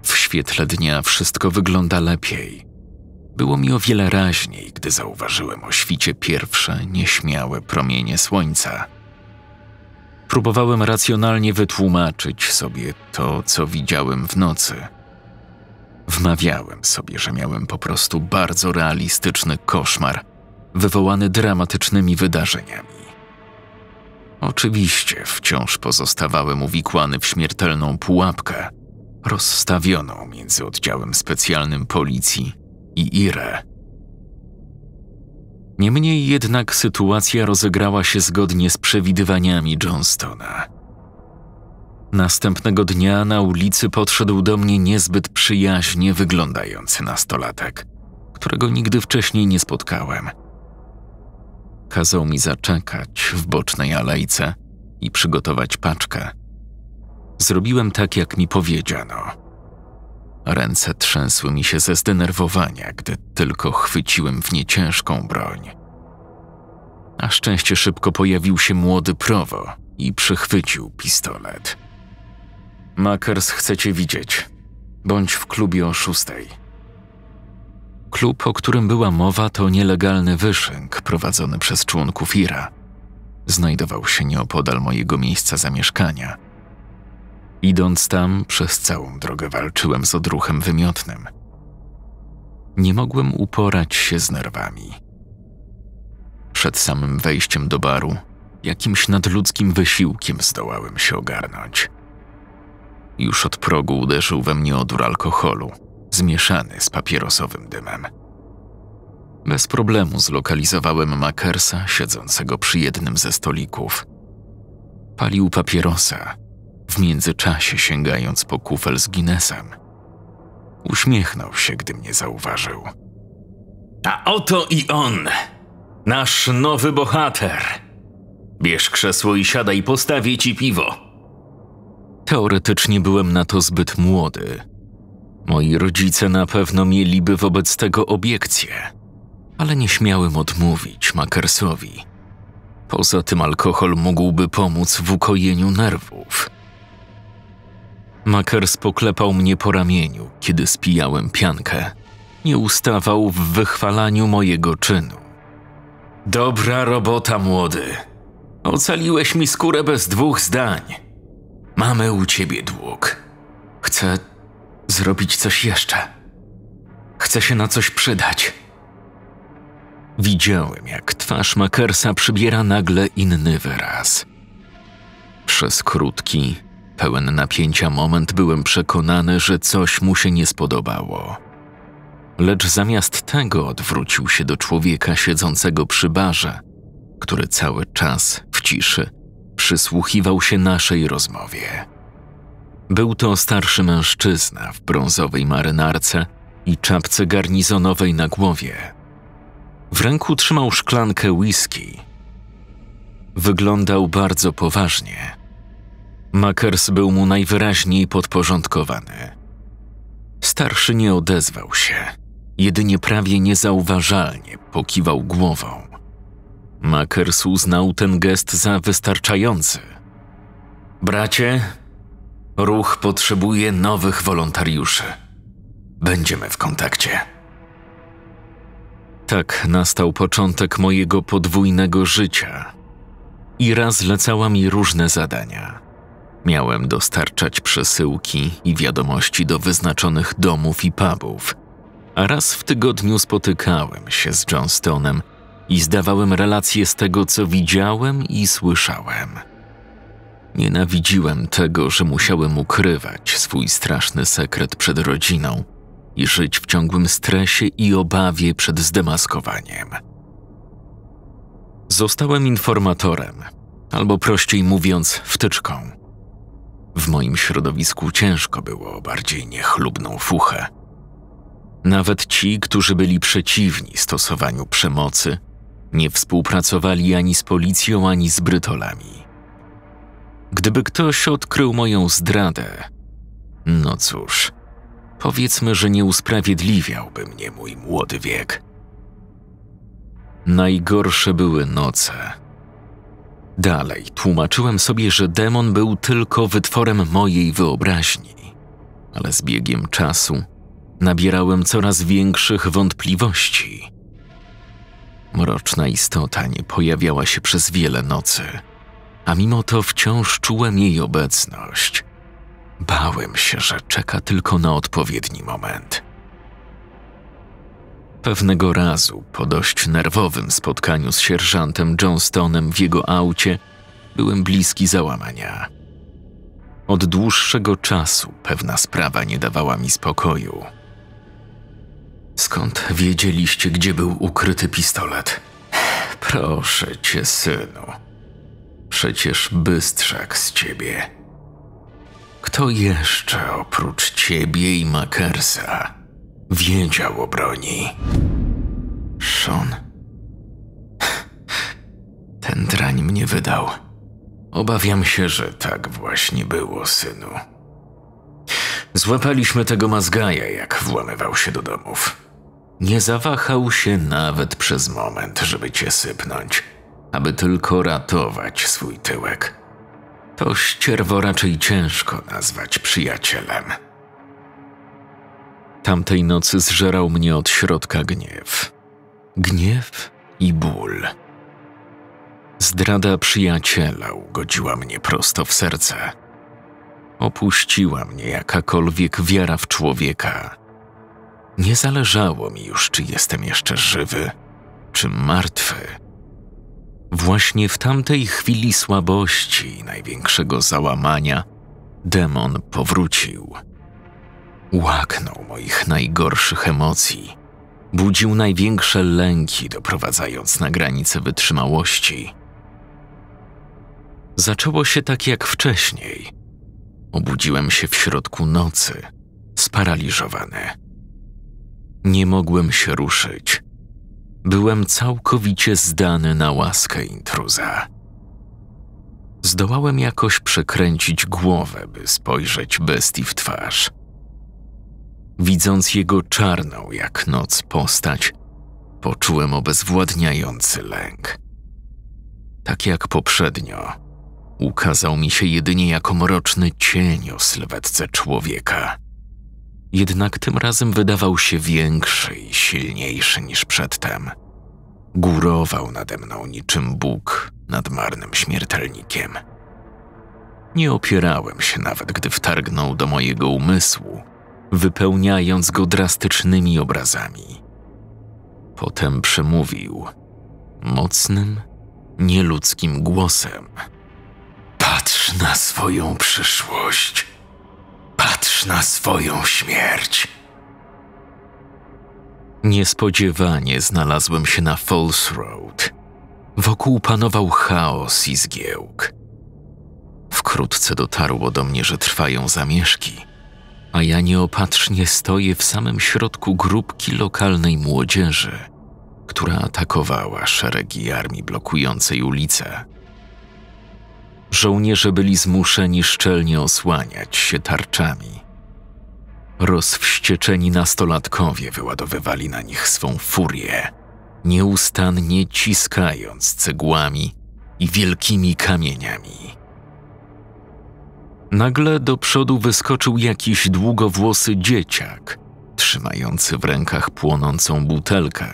[SPEAKER 1] W świetle dnia wszystko wygląda lepiej. Było mi o wiele raźniej, gdy zauważyłem o świcie pierwsze nieśmiałe promienie słońca. Próbowałem racjonalnie wytłumaczyć sobie to, co widziałem w nocy. Wmawiałem sobie, że miałem po prostu bardzo realistyczny koszmar, wywołany dramatycznymi wydarzeniami. Oczywiście wciąż pozostawałem uwikłany w śmiertelną pułapkę – rozstawioną między oddziałem specjalnym policji i IRE. Niemniej jednak sytuacja rozegrała się zgodnie z przewidywaniami Johnstona. Następnego dnia na ulicy podszedł do mnie niezbyt przyjaźnie wyglądający nastolatek, którego nigdy wcześniej nie spotkałem. Kazał mi zaczekać w bocznej alejce i przygotować paczkę Zrobiłem tak, jak mi powiedziano. Ręce trzęsły mi się ze zdenerwowania, gdy tylko chwyciłem w nie ciężką broń. Na szczęście szybko pojawił się młody prowo i przychwycił pistolet. Makers chcecie widzieć. Bądź w klubie o szóstej. Klub, o którym była mowa, to nielegalny wyszynk prowadzony przez członków IRA. Znajdował się nieopodal mojego miejsca zamieszkania – Idąc tam, przez całą drogę walczyłem z odruchem wymiotnym. Nie mogłem uporać się z nerwami. Przed samym wejściem do baru, jakimś nadludzkim wysiłkiem zdołałem się ogarnąć. Już od progu uderzył we mnie odór alkoholu, zmieszany z papierosowym dymem. Bez problemu zlokalizowałem Makersa siedzącego przy jednym ze stolików. Palił papierosa, w międzyczasie sięgając po kufel z Guinnessem. Uśmiechnął się, gdy mnie zauważył. A oto i on, nasz nowy bohater. Bierz krzesło i siadaj, postawię ci piwo. Teoretycznie byłem na to zbyt młody. Moi rodzice na pewno mieliby wobec tego obiekcje, ale nie śmiałem odmówić Makersowi. Poza tym alkohol mógłby pomóc w ukojeniu nerwów – Makers poklepał mnie po ramieniu, kiedy spijałem piankę. Nie ustawał w wychwalaniu mojego czynu. Dobra robota, młody. Ocaliłeś mi skórę bez dwóch zdań. Mamy u ciebie dług. Chcę zrobić coś jeszcze. Chcę się na coś przydać. Widziałem, jak twarz Makersa przybiera nagle inny wyraz. Przez krótki, Pełen napięcia moment byłem przekonany, że coś mu się nie spodobało. Lecz zamiast tego odwrócił się do człowieka siedzącego przy barze, który cały czas w ciszy przysłuchiwał się naszej rozmowie. Był to starszy mężczyzna w brązowej marynarce i czapce garnizonowej na głowie. W ręku trzymał szklankę whisky. Wyglądał bardzo poważnie Makers był mu najwyraźniej podporządkowany. Starszy nie odezwał się, jedynie prawie niezauważalnie pokiwał głową. Makers uznał ten gest za wystarczający. Bracie, ruch potrzebuje nowych wolontariuszy. Będziemy w kontakcie. Tak nastał początek mojego podwójnego życia. I raz lecała mi różne zadania. Miałem dostarczać przesyłki i wiadomości do wyznaczonych domów i pubów. A raz w tygodniu spotykałem się z Johnstonem i zdawałem relacje z tego, co widziałem i słyszałem. Nienawidziłem tego, że musiałem ukrywać swój straszny sekret przed rodziną i żyć w ciągłym stresie i obawie przed zdemaskowaniem. Zostałem informatorem, albo prościej mówiąc, wtyczką w moim środowisku ciężko było o bardziej niechlubną fuchę. Nawet ci, którzy byli przeciwni stosowaniu przemocy, nie współpracowali ani z policją, ani z brytolami. Gdyby ktoś odkrył moją zdradę, no cóż, powiedzmy, że nie usprawiedliwiałby mnie mój młody wiek. Najgorsze były noce Dalej tłumaczyłem sobie, że demon był tylko wytworem mojej wyobraźni, ale z biegiem czasu nabierałem coraz większych wątpliwości. Mroczna istota nie pojawiała się przez wiele nocy, a mimo to wciąż czułem jej obecność. Bałem się, że czeka tylko na odpowiedni moment. Pewnego razu, po dość nerwowym spotkaniu z sierżantem Johnstonem w jego aucie, byłem bliski załamania. Od dłuższego czasu pewna sprawa nie dawała mi spokoju. Skąd wiedzieliście, gdzie był ukryty pistolet? Proszę cię, synu. Przecież bystrzak z ciebie. Kto jeszcze oprócz ciebie i Makersa Wiedział o broni. Sean. Ten drań mnie wydał. Obawiam się, że tak właśnie było, synu. Złapaliśmy tego mazgaja, jak włamywał się do domów. Nie zawahał się nawet przez moment, żeby cię sypnąć, aby tylko ratować swój tyłek. To ścierwo raczej ciężko nazwać przyjacielem. Tamtej nocy zżerał mnie od środka gniew. Gniew i ból. Zdrada przyjaciela ugodziła mnie prosto w serce. Opuściła mnie jakakolwiek wiara w człowieka. Nie zależało mi już, czy jestem jeszcze żywy, czy martwy. Właśnie w tamtej chwili słabości i największego załamania demon powrócił Łaknął moich najgorszych emocji. Budził największe lęki, doprowadzając na granicę wytrzymałości. Zaczęło się tak jak wcześniej. Obudziłem się w środku nocy, sparaliżowany. Nie mogłem się ruszyć. Byłem całkowicie zdany na łaskę intruza. Zdołałem jakoś przekręcić głowę, by spojrzeć bestii w twarz – Widząc jego czarną jak noc postać, poczułem obezwładniający lęk. Tak jak poprzednio, ukazał mi się jedynie jako mroczny cień o sylwetce człowieka. Jednak tym razem wydawał się większy i silniejszy niż przedtem. Górował nade mną niczym Bóg nad marnym śmiertelnikiem. Nie opierałem się nawet, gdy wtargnął do mojego umysłu – wypełniając go drastycznymi obrazami. Potem przemówił mocnym, nieludzkim głosem: Patrz na swoją przyszłość, patrz na swoją śmierć. Niespodziewanie znalazłem się na Falls Road. Wokół panował chaos i zgiełk. Wkrótce dotarło do mnie, że trwają zamieszki a ja nieopatrznie stoję w samym środku grupki lokalnej młodzieży, która atakowała szeregi armii blokującej ulicę. Żołnierze byli zmuszeni szczelnie osłaniać się tarczami. Rozwścieczeni nastolatkowie wyładowywali na nich swą furię, nieustannie ciskając cegłami i wielkimi kamieniami. Nagle do przodu wyskoczył jakiś długowłosy dzieciak, trzymający w rękach płonącą butelkę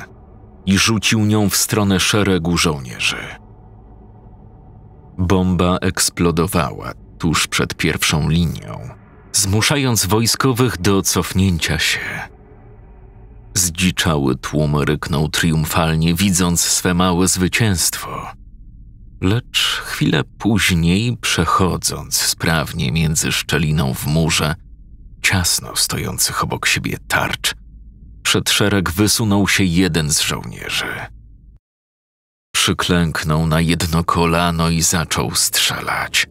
[SPEAKER 1] i rzucił nią w stronę szeregu żołnierzy. Bomba eksplodowała tuż przed pierwszą linią, zmuszając wojskowych do cofnięcia się. Zdziczały tłum ryknął triumfalnie, widząc swe małe zwycięstwo – Lecz chwilę później, przechodząc sprawnie między szczeliną w murze, ciasno stojących obok siebie tarcz, przed szereg wysunął się jeden z żołnierzy. Przyklęknął na jedno kolano i zaczął strzelać.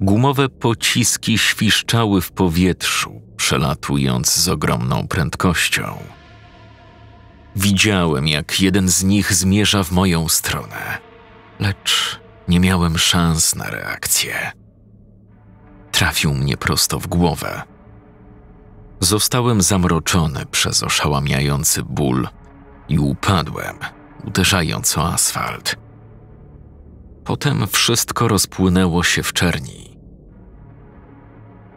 [SPEAKER 1] Gumowe pociski świszczały w powietrzu, przelatując z ogromną prędkością. Widziałem, jak jeden z nich zmierza w moją stronę lecz nie miałem szans na reakcję. Trafił mnie prosto w głowę. Zostałem zamroczony przez oszałamiający ból i upadłem, uderzając o asfalt. Potem wszystko rozpłynęło się w czerni.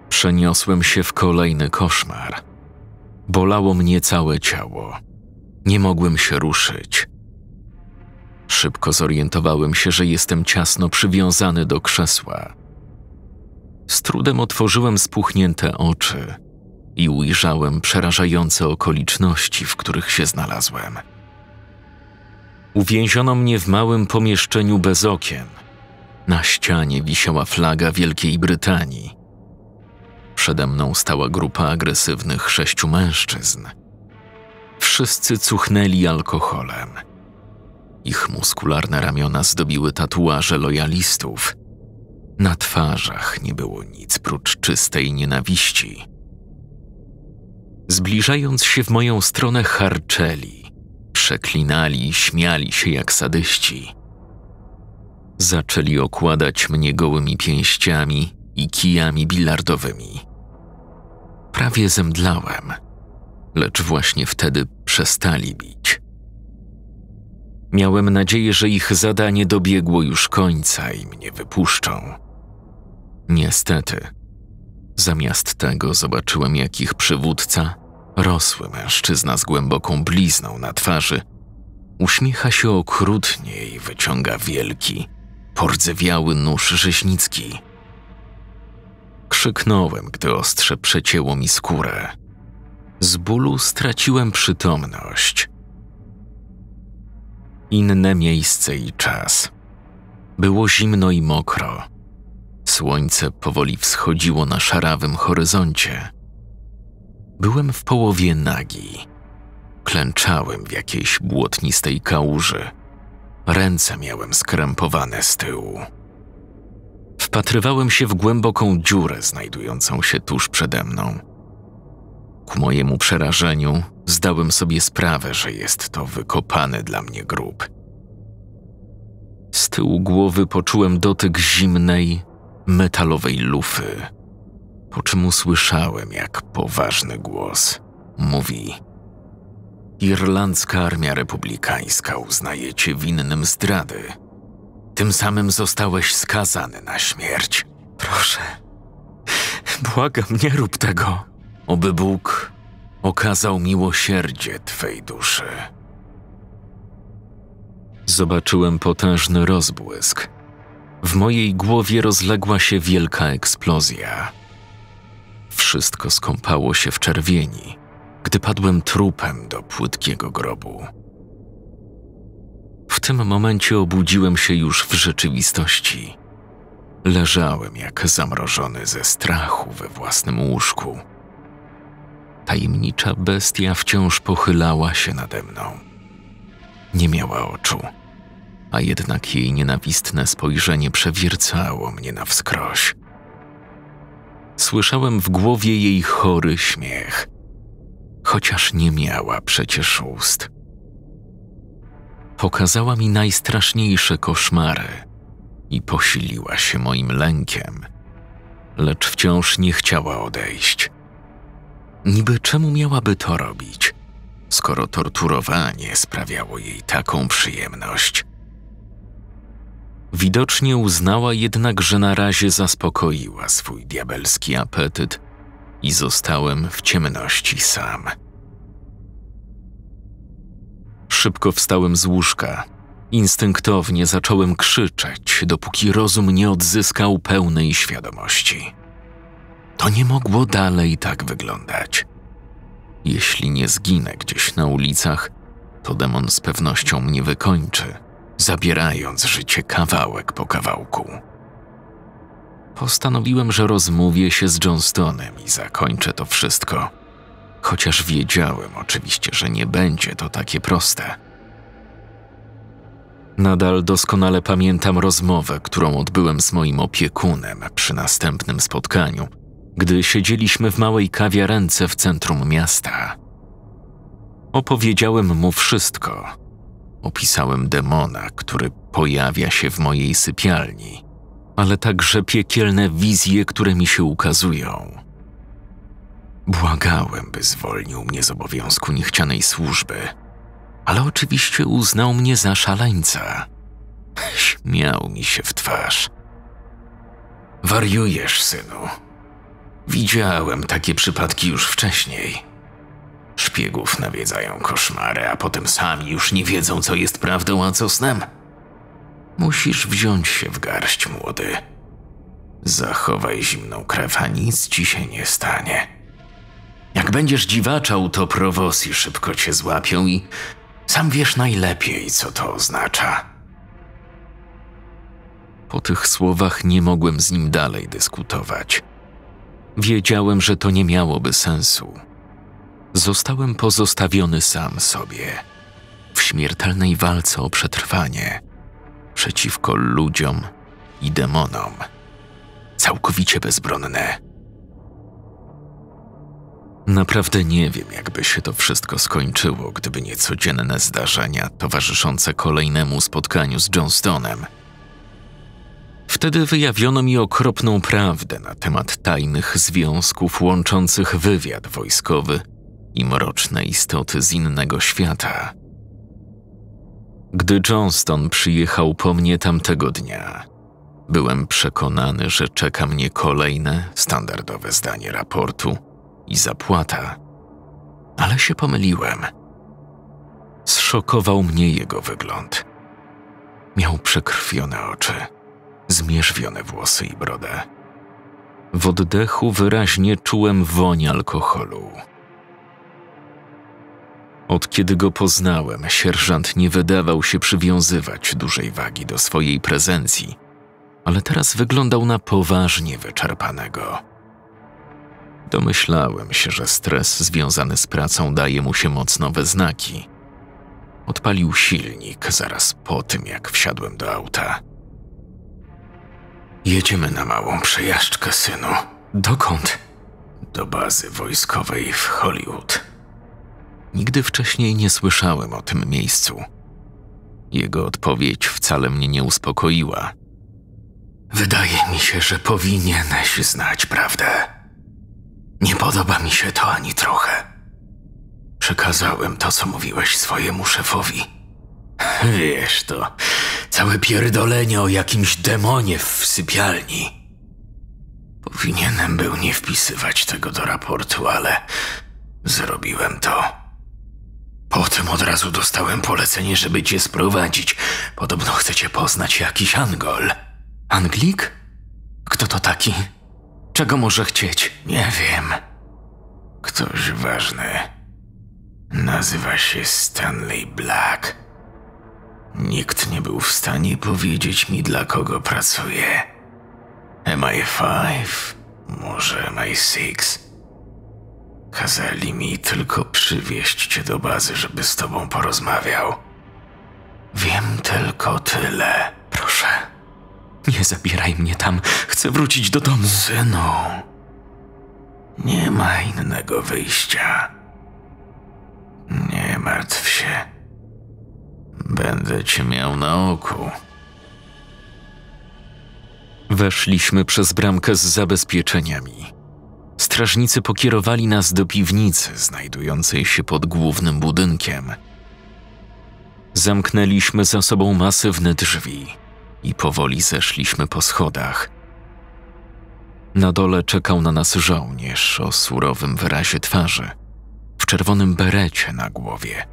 [SPEAKER 1] Przeniosłem się w kolejny koszmar. Bolało mnie całe ciało. Nie mogłem się ruszyć. Szybko zorientowałem się, że jestem ciasno przywiązany do krzesła. Z trudem otworzyłem spuchnięte oczy i ujrzałem przerażające okoliczności, w których się znalazłem. Uwięziono mnie w małym pomieszczeniu bez okien. Na ścianie wisiała flaga Wielkiej Brytanii. Przede mną stała grupa agresywnych sześciu mężczyzn. Wszyscy cuchnęli alkoholem – ich muskularne ramiona zdobiły tatuaże lojalistów. Na twarzach nie było nic prócz czystej nienawiści. Zbliżając się w moją stronę, harczeli, przeklinali i śmiali się jak sadyści. Zaczęli okładać mnie gołymi pięściami i kijami bilardowymi. Prawie zemdlałem, lecz właśnie wtedy przestali bić. Miałem nadzieję, że ich zadanie dobiegło już końca i mnie wypuszczą. Niestety, zamiast tego zobaczyłem, jak ich przywódca, rosły mężczyzna z głęboką blizną na twarzy, uśmiecha się okrutnie i wyciąga wielki, pordzewiały nóż rzeźnicki. Krzyknąłem, gdy ostrze przecięło mi skórę. Z bólu straciłem przytomność – inne miejsce i czas. Było zimno i mokro. Słońce powoli wschodziło na szarawym horyzoncie. Byłem w połowie nagi. Klęczałem w jakiejś błotnistej kałuży. Ręce miałem skrępowane z tyłu. Wpatrywałem się w głęboką dziurę znajdującą się tuż przede mną. Ku mojemu przerażeniu zdałem sobie sprawę, że jest to wykopany dla mnie grób. Z tyłu głowy poczułem dotyk zimnej, metalowej lufy, po czym usłyszałem, jak poważny głos mówi: Irlandzka Armia Republikańska uznaje cię winnym zdrady. Tym samym zostałeś skazany na śmierć. Proszę, błagam, nie rób tego. Oby Bóg okazał miłosierdzie Twej duszy. Zobaczyłem potężny rozbłysk. W mojej głowie rozległa się wielka eksplozja. Wszystko skąpało się w czerwieni, gdy padłem trupem do płytkiego grobu. W tym momencie obudziłem się już w rzeczywistości. Leżałem jak zamrożony ze strachu we własnym łóżku tajemnicza bestia wciąż pochylała się nade mną. Nie miała oczu, a jednak jej nienawistne spojrzenie przewiercało mnie na wskroś. Słyszałem w głowie jej chory śmiech, chociaż nie miała przecież ust. Pokazała mi najstraszniejsze koszmary i posiliła się moim lękiem, lecz wciąż nie chciała odejść. Niby czemu miałaby to robić, skoro torturowanie sprawiało jej taką przyjemność? Widocznie uznała jednak, że na razie zaspokoiła swój diabelski apetyt i zostałem w ciemności sam. Szybko wstałem z łóżka. Instynktownie zacząłem krzyczeć, dopóki rozum nie odzyskał pełnej świadomości. To nie mogło dalej tak wyglądać. Jeśli nie zginę gdzieś na ulicach, to demon z pewnością mnie wykończy, zabierając życie kawałek po kawałku. Postanowiłem, że rozmówię się z Johnstonem i zakończę to wszystko. Chociaż wiedziałem oczywiście, że nie będzie to takie proste. Nadal doskonale pamiętam rozmowę, którą odbyłem z moim opiekunem przy następnym spotkaniu – gdy siedzieliśmy w małej kawiarence w centrum miasta. Opowiedziałem mu wszystko. Opisałem demona, który pojawia się w mojej sypialni, ale także piekielne wizje, które mi się ukazują. Błagałem, by zwolnił mnie z obowiązku niechcianej służby, ale oczywiście uznał mnie za szaleńca. Śmiał mi się w twarz. Wariujesz, synu, Widziałem takie przypadki już wcześniej. Szpiegów nawiedzają koszmary, a potem sami już nie wiedzą, co jest prawdą, a co snem. Musisz wziąć się w garść, młody. Zachowaj zimną krew, a nic ci się nie stanie. Jak będziesz dziwaczał, to prowosi szybko cię złapią i sam wiesz najlepiej, co to oznacza. Po tych słowach nie mogłem z nim dalej dyskutować. Wiedziałem, że to nie miałoby sensu. Zostałem pozostawiony sam sobie, w śmiertelnej walce o przetrwanie, przeciwko ludziom i demonom, całkowicie bezbronne. Naprawdę nie wiem, jakby się to wszystko skończyło, gdyby nie codzienne zdarzenia towarzyszące kolejnemu spotkaniu z Johnstonem – Wtedy wyjawiono mi okropną prawdę na temat tajnych związków łączących wywiad wojskowy i mroczne istoty z innego świata. Gdy Johnston przyjechał po mnie tamtego dnia, byłem przekonany, że czeka mnie kolejne standardowe zdanie raportu i zapłata, ale się pomyliłem. Zszokował mnie jego wygląd. Miał przekrwione oczy zmierzwione włosy i brodę. W oddechu wyraźnie czułem woń alkoholu. Od kiedy go poznałem, sierżant nie wydawał się przywiązywać dużej wagi do swojej prezencji, ale teraz wyglądał na poważnie wyczerpanego. Domyślałem się, że stres związany z pracą daje mu się mocno we znaki. Odpalił silnik zaraz po tym, jak wsiadłem do auta. Jedziemy na małą przejażdżkę, synu. Dokąd? Do bazy wojskowej w Hollywood. Nigdy wcześniej nie słyszałem o tym miejscu. Jego odpowiedź wcale mnie nie uspokoiła. Wydaje mi się, że powinieneś znać prawdę. Nie podoba mi się to ani trochę. Przekazałem to, co mówiłeś swojemu szefowi. Wiesz to, całe pierdolenie o jakimś demonie w sypialni. Powinienem był nie wpisywać tego do raportu, ale zrobiłem to. Potem od razu dostałem polecenie, żeby cię sprowadzić. Podobno chcecie poznać jakiś Angol. Anglik? Kto to taki? Czego może chcieć? Nie wiem. Ktoś ważny. Nazywa się Stanley Black. Nikt nie był w stanie powiedzieć mi, dla kogo pracuję. MI5, może MI6. Kazali mi tylko przywieźć cię do bazy, żeby z tobą porozmawiał. Wiem tylko tyle, proszę. Nie zabieraj mnie tam, chcę wrócić do domu. Synu, nie ma innego wyjścia. Nie martw się. Będę cię miał na oku. Weszliśmy przez bramkę z zabezpieczeniami. Strażnicy pokierowali nas do piwnicy, znajdującej się pod głównym budynkiem. Zamknęliśmy za sobą masywne drzwi i powoli zeszliśmy po schodach. Na dole czekał na nas żołnierz o surowym wyrazie twarzy, w czerwonym berecie na głowie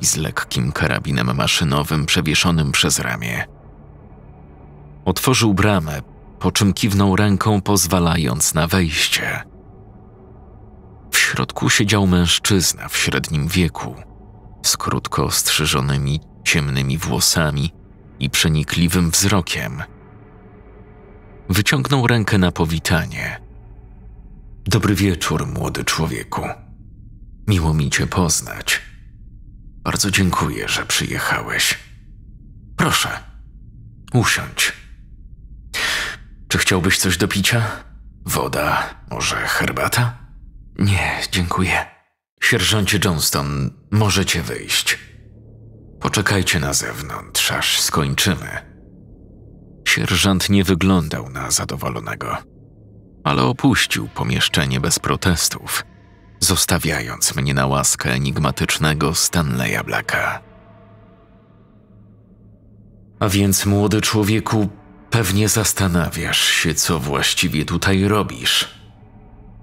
[SPEAKER 1] i z lekkim karabinem maszynowym przewieszonym przez ramię. Otworzył bramę, po czym kiwnął ręką, pozwalając na wejście. W środku siedział mężczyzna w średnim wieku, z krótko ostrzyżonymi, ciemnymi włosami i przenikliwym wzrokiem. Wyciągnął rękę na powitanie. Dobry wieczór, młody człowieku. Miło mi cię poznać bardzo dziękuję, że przyjechałeś. Proszę, usiądź. Czy chciałbyś coś do picia? Woda, może herbata? Nie, dziękuję. Sierżancie Johnston, możecie wyjść. Poczekajcie na zewnątrz, aż skończymy. Sierżant nie wyglądał na zadowolonego, ale opuścił pomieszczenie bez protestów zostawiając mnie na łaskę enigmatycznego Stanleya Blacka. A więc, młody człowieku, pewnie zastanawiasz się, co właściwie tutaj robisz.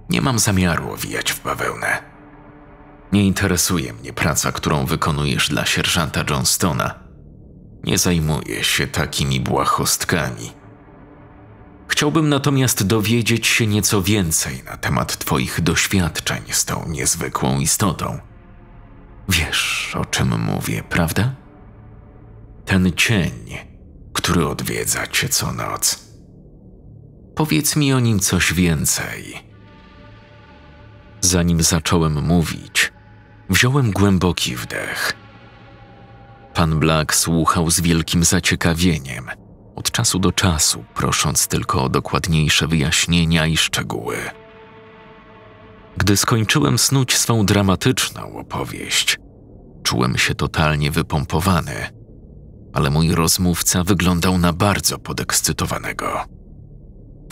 [SPEAKER 1] Nie mam zamiaru owijać w bawełnę. Nie interesuje mnie praca, którą wykonujesz dla sierżanta Johnstona. Nie zajmuję się takimi błahostkami. Chciałbym natomiast dowiedzieć się nieco więcej na temat Twoich doświadczeń z tą niezwykłą istotą. Wiesz, o czym mówię, prawda? Ten cień, który odwiedza Cię co noc. Powiedz mi o nim coś więcej. Zanim zacząłem mówić, wziąłem głęboki wdech. Pan Black słuchał z wielkim zaciekawieniem – od czasu do czasu, prosząc tylko o dokładniejsze wyjaśnienia i szczegóły. Gdy skończyłem snuć swą dramatyczną opowieść, czułem się totalnie wypompowany, ale mój rozmówca wyglądał na bardzo podekscytowanego.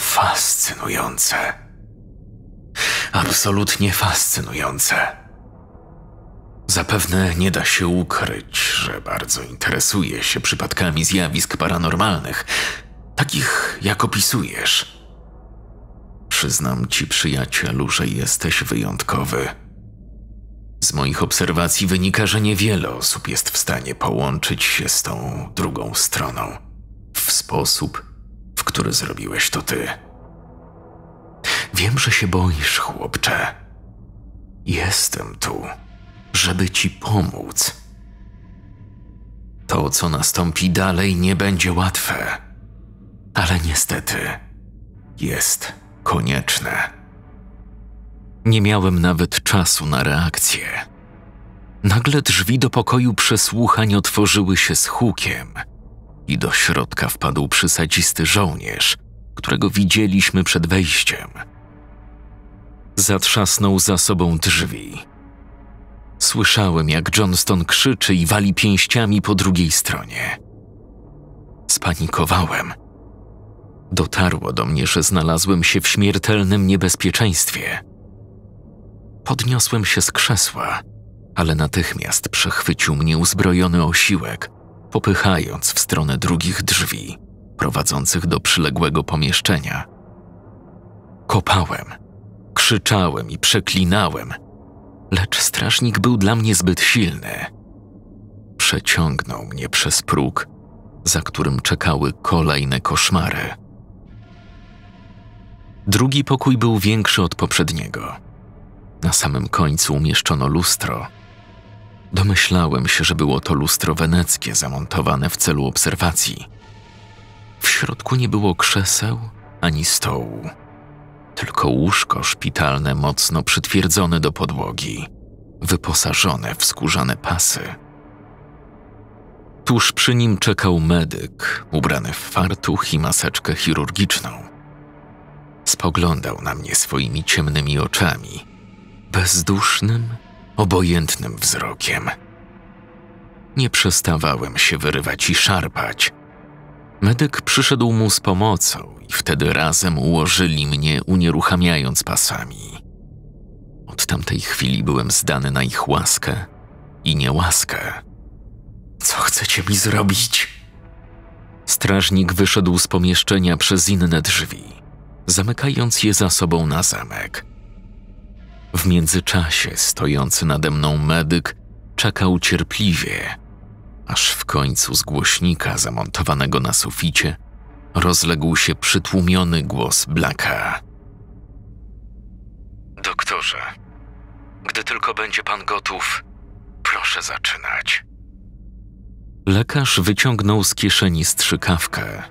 [SPEAKER 1] Fascynujące. Absolutnie fascynujące. Zapewne nie da się ukryć, że bardzo interesuje się przypadkami zjawisk paranormalnych, takich jak opisujesz. Przyznam ci, przyjacielu, że jesteś wyjątkowy. Z moich obserwacji wynika, że niewiele osób jest w stanie połączyć się z tą drugą stroną w sposób, w który zrobiłeś to ty. Wiem, że się boisz, chłopcze. Jestem tu żeby ci pomóc. To, co nastąpi dalej, nie będzie łatwe, ale niestety jest konieczne. Nie miałem nawet czasu na reakcję. Nagle drzwi do pokoju przesłuchań otworzyły się z hukiem i do środka wpadł przysadzisty żołnierz, którego widzieliśmy przed wejściem. Zatrzasnął za sobą drzwi Słyszałem, jak Johnston krzyczy i wali pięściami po drugiej stronie. Spanikowałem. Dotarło do mnie, że znalazłem się w śmiertelnym niebezpieczeństwie. Podniosłem się z krzesła, ale natychmiast przechwycił mnie uzbrojony osiłek, popychając w stronę drugich drzwi prowadzących do przyległego pomieszczenia. Kopałem, krzyczałem i przeklinałem – lecz strażnik był dla mnie zbyt silny. Przeciągnął mnie przez próg, za którym czekały kolejne koszmary. Drugi pokój był większy od poprzedniego. Na samym końcu umieszczono lustro. Domyślałem się, że było to lustro weneckie zamontowane w celu obserwacji. W środku nie było krzeseł ani stołu tylko łóżko szpitalne mocno przytwierdzone do podłogi, wyposażone w skórzane pasy. Tuż przy nim czekał medyk, ubrany w fartuch i maseczkę chirurgiczną. Spoglądał na mnie swoimi ciemnymi oczami, bezdusznym, obojętnym wzrokiem. Nie przestawałem się wyrywać i szarpać – Medyk przyszedł mu z pomocą i wtedy razem ułożyli mnie, unieruchamiając pasami. Od tamtej chwili byłem zdany na ich łaskę i niełaskę. Co chcecie mi zrobić? Strażnik wyszedł z pomieszczenia przez inne drzwi, zamykając je za sobą na zamek. W międzyczasie stojący nade mną medyk czekał cierpliwie, aż w końcu z głośnika zamontowanego na suficie rozległ się przytłumiony głos Blacka. Doktorze, gdy tylko będzie pan gotów, proszę zaczynać. Lekarz wyciągnął z kieszeni strzykawkę.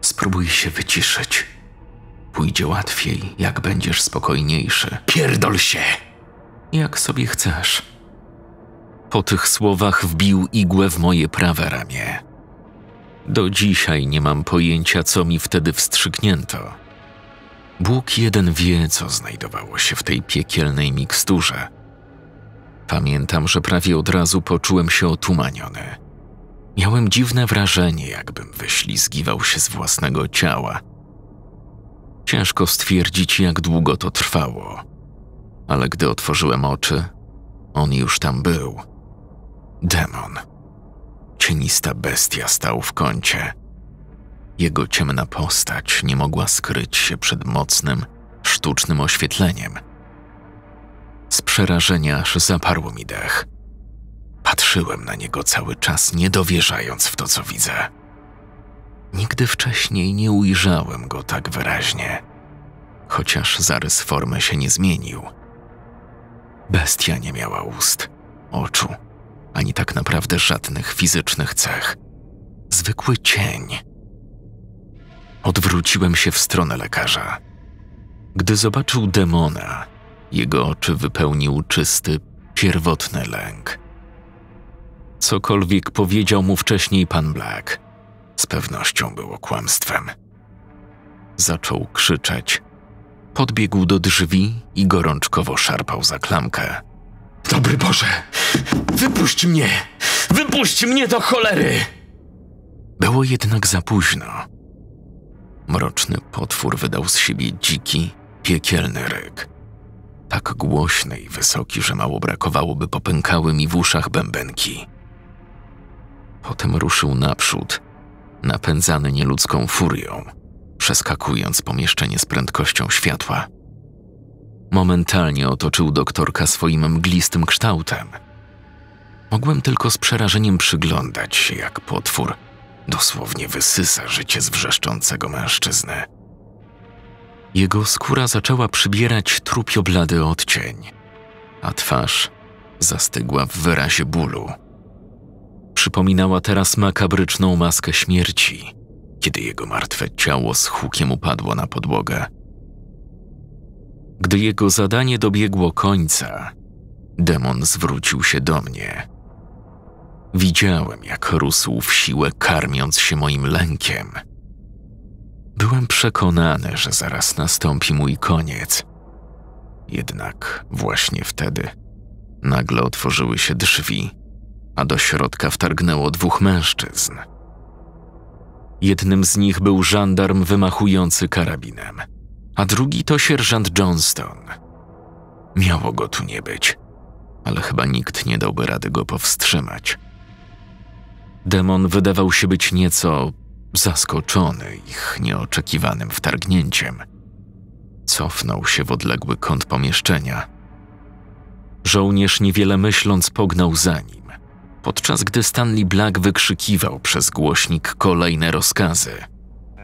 [SPEAKER 1] Spróbuj się wyciszyć. Pójdzie łatwiej, jak będziesz spokojniejszy. Pierdol się! Jak sobie chcesz. Po tych słowach wbił igłę w moje prawe ramię. Do dzisiaj nie mam pojęcia, co mi wtedy wstrzyknięto. Bóg jeden wie, co znajdowało się w tej piekielnej miksturze. Pamiętam, że prawie od razu poczułem się otumaniony. Miałem dziwne wrażenie, jakbym wyślizgiwał się z własnego ciała. Ciężko stwierdzić, jak długo to trwało, ale gdy otworzyłem oczy, on już tam był demon. Cienista bestia stał w kącie. Jego ciemna postać nie mogła skryć się przed mocnym, sztucznym oświetleniem. Z przerażenia aż zaparło mi dech. Patrzyłem na niego cały czas, nie dowierzając w to, co widzę. Nigdy wcześniej nie ujrzałem go tak wyraźnie, chociaż zarys formy się nie zmienił. Bestia nie miała ust, oczu ani tak naprawdę żadnych fizycznych cech. Zwykły cień. Odwróciłem się w stronę lekarza. Gdy zobaczył demona, jego oczy wypełnił czysty, pierwotny lęk. Cokolwiek powiedział mu wcześniej pan Black, z pewnością było kłamstwem. Zaczął krzyczeć. Podbiegł do drzwi i gorączkowo szarpał za klamkę. Dobry Boże! Wypuść mnie! Wypuść mnie do cholery! Było jednak za późno. Mroczny potwór wydał z siebie dziki, piekielny ryk. Tak głośny i wysoki, że mało brakowałoby popękały mi w uszach bębenki. Potem ruszył naprzód, napędzany nieludzką furią, przeskakując pomieszczenie z prędkością światła. Momentalnie otoczył doktorka swoim mglistym kształtem. Mogłem tylko z przerażeniem przyglądać się, jak potwór dosłownie wysysa życie z wrzeszczącego mężczyzny. Jego skóra zaczęła przybierać trupioblady odcień, a twarz zastygła w wyrazie bólu. Przypominała teraz makabryczną maskę śmierci, kiedy jego martwe ciało z hukiem upadło na podłogę. Gdy jego zadanie dobiegło końca, demon zwrócił się do mnie. Widziałem, jak rósł w siłę, karmiąc się moim lękiem. Byłem przekonany, że zaraz nastąpi mój koniec. Jednak właśnie wtedy nagle otworzyły się drzwi, a do środka wtargnęło dwóch mężczyzn. Jednym z nich był żandarm wymachujący karabinem – a drugi to sierżant Johnston. Miało go tu nie być, ale chyba nikt nie dałby rady go powstrzymać. Demon wydawał się być nieco zaskoczony ich nieoczekiwanym wtargnięciem. Cofnął się w odległy kąt pomieszczenia. Żołnierz niewiele myśląc pognał za nim, podczas gdy Stanley Black wykrzykiwał przez głośnik kolejne rozkazy.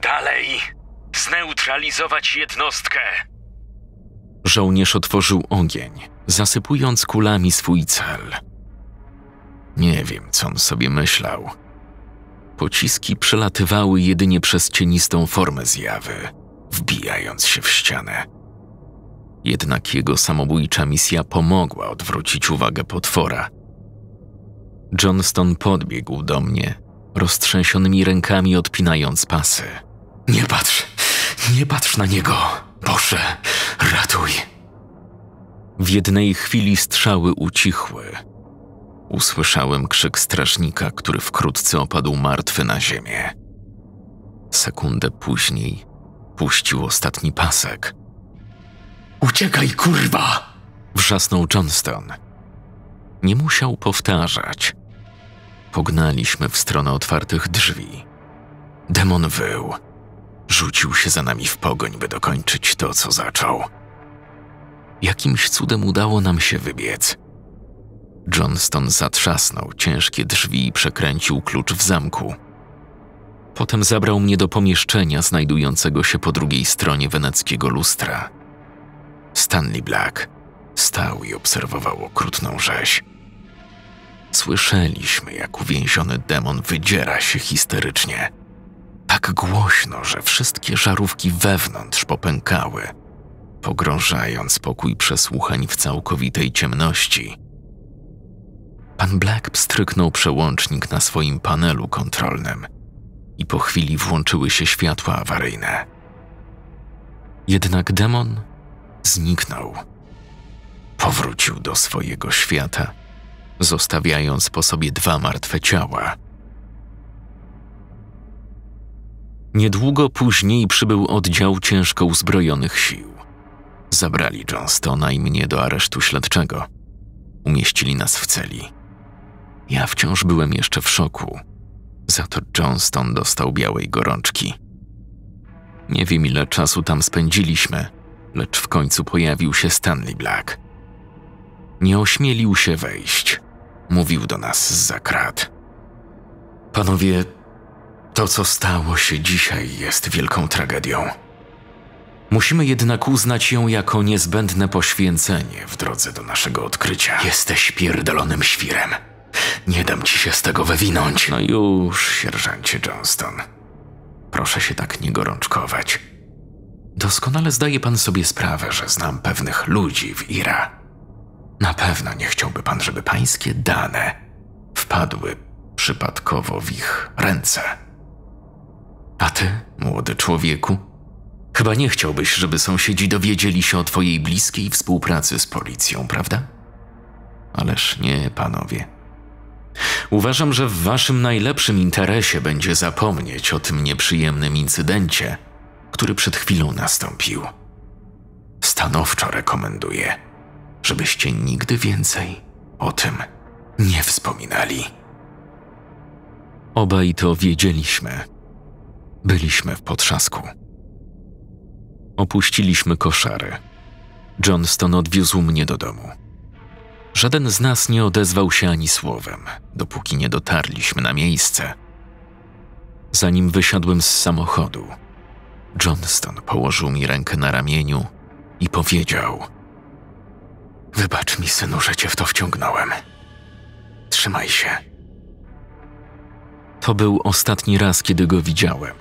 [SPEAKER 1] Dalej! Zneutralizować jednostkę! Żołnierz otworzył ogień, zasypując kulami swój cel. Nie wiem, co on sobie myślał. Pociski przelatywały jedynie przez cienistą formę zjawy, wbijając się w ścianę. Jednak jego samobójcza misja pomogła odwrócić uwagę potwora. Johnston podbiegł do mnie, roztrzęsionymi rękami odpinając pasy. Nie patrz! Nie patrz na niego! Boże, ratuj! W jednej chwili strzały ucichły. Usłyszałem krzyk strażnika, który wkrótce opadł martwy na ziemię. Sekundę później puścił ostatni pasek. Uciekaj, kurwa! wrzasnął Johnston. Nie musiał powtarzać. Pognaliśmy w stronę otwartych drzwi. Demon wył. Rzucił się za nami w pogoń, by dokończyć to, co zaczął. Jakimś cudem udało nam się wybiec. Johnston zatrzasnął ciężkie drzwi i przekręcił klucz w zamku. Potem zabrał mnie do pomieszczenia znajdującego się po drugiej stronie weneckiego lustra. Stanley Black stał i obserwował okrutną rzeź. Słyszeliśmy, jak uwięziony demon wydziera się histerycznie tak głośno, że wszystkie żarówki wewnątrz popękały, pogrążając pokój przesłuchań w całkowitej ciemności. Pan Black pstryknął przełącznik na swoim panelu kontrolnym i po chwili włączyły się światła awaryjne. Jednak demon zniknął. Powrócił do swojego świata, zostawiając po sobie dwa martwe ciała – Niedługo później przybył oddział ciężko uzbrojonych sił. Zabrali Johnstona i mnie do aresztu śledczego. Umieścili nas w celi. Ja wciąż byłem jeszcze w szoku. Za to Johnston dostał białej gorączki. Nie wiem, ile czasu tam spędziliśmy, lecz w końcu pojawił się Stanley Black. Nie ośmielił się wejść. Mówił do nas z krat. Panowie, to, co stało się dzisiaj, jest wielką tragedią. Musimy jednak uznać ją jako niezbędne poświęcenie w drodze do naszego odkrycia. Jesteś pierdolonym świrem. Nie dam ci się z tego wywinąć. No już, sierżancie Johnston. Proszę się tak nie gorączkować. Doskonale zdaje pan sobie sprawę, że znam pewnych ludzi w Ira. Na pewno nie chciałby pan, żeby pańskie dane wpadły przypadkowo w ich ręce. A ty, młody człowieku, chyba nie chciałbyś, żeby sąsiedzi dowiedzieli się o twojej bliskiej współpracy z policją, prawda? Ależ nie, panowie. Uważam, że w waszym najlepszym interesie będzie zapomnieć o tym nieprzyjemnym incydencie, który przed chwilą nastąpił. Stanowczo rekomenduję, żebyście nigdy więcej o tym nie wspominali. Obaj to wiedzieliśmy, Byliśmy w potrzasku. Opuściliśmy koszary. Johnston odwiózł mnie do domu. Żaden z nas nie odezwał się ani słowem, dopóki nie dotarliśmy na miejsce. Zanim wysiadłem z samochodu, Johnston położył mi rękę na ramieniu i powiedział: Wybacz mi, synu, że cię w to wciągnąłem. Trzymaj się. To był ostatni raz, kiedy go widziałem.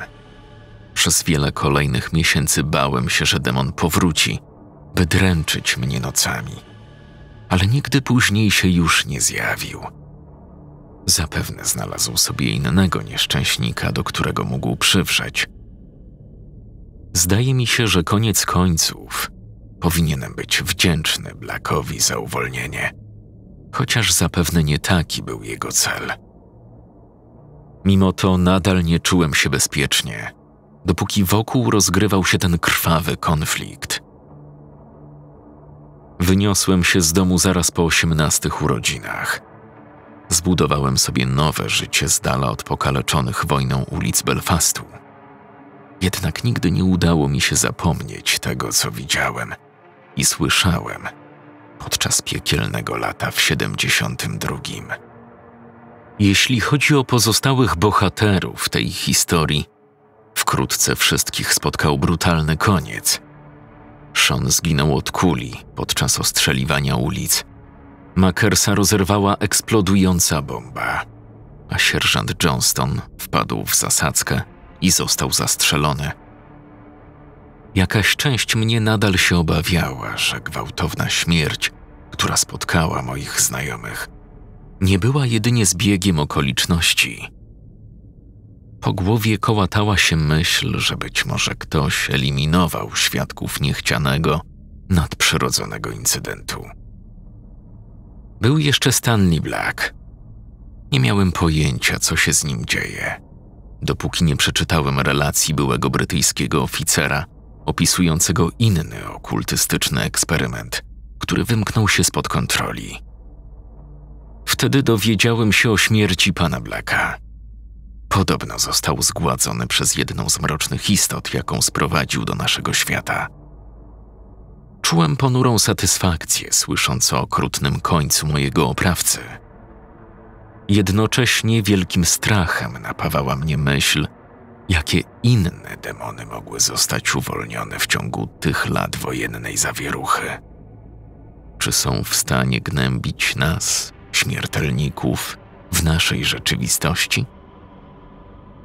[SPEAKER 1] Przez wiele kolejnych miesięcy bałem się, że demon powróci, by dręczyć mnie nocami. Ale nigdy później się już nie zjawił. Zapewne znalazł sobie innego nieszczęśnika, do którego mógł przywrzeć. Zdaje mi się, że koniec końców powinienem być wdzięczny Blackowi za uwolnienie, chociaż zapewne nie taki był jego cel. Mimo to nadal nie czułem się bezpiecznie, dopóki wokół rozgrywał się ten krwawy konflikt. Wyniosłem się z domu zaraz po osiemnastych urodzinach. Zbudowałem sobie nowe życie z dala od pokaleczonych wojną ulic Belfastu. Jednak nigdy nie udało mi się zapomnieć tego, co widziałem i słyszałem podczas piekielnego lata w 72. Jeśli chodzi o pozostałych bohaterów tej historii, wkrótce wszystkich spotkał brutalny koniec. Sean zginął od kuli podczas ostrzeliwania ulic. Makersa rozerwała eksplodująca bomba, a sierżant Johnston wpadł w zasadzkę i został zastrzelony. Jakaś część mnie nadal się obawiała, że gwałtowna śmierć, która spotkała moich znajomych, nie była jedynie zbiegiem okoliczności. Po głowie kołatała się myśl, że być może ktoś eliminował świadków niechcianego, nadprzyrodzonego incydentu. Był jeszcze Stanley Black. Nie miałem pojęcia, co się z nim dzieje, dopóki nie przeczytałem relacji byłego brytyjskiego oficera opisującego inny okultystyczny eksperyment, który wymknął się spod kontroli. Wtedy dowiedziałem się o śmierci pana Blacka. Podobno został zgładzony przez jedną z mrocznych istot, jaką sprowadził do naszego świata. Czułem ponurą satysfakcję, słysząc o okrutnym końcu mojego oprawcy. Jednocześnie wielkim strachem napawała mnie myśl, jakie inne demony mogły zostać uwolnione w ciągu tych lat wojennej zawieruchy. Czy są w stanie gnębić nas, śmiertelników w naszej rzeczywistości?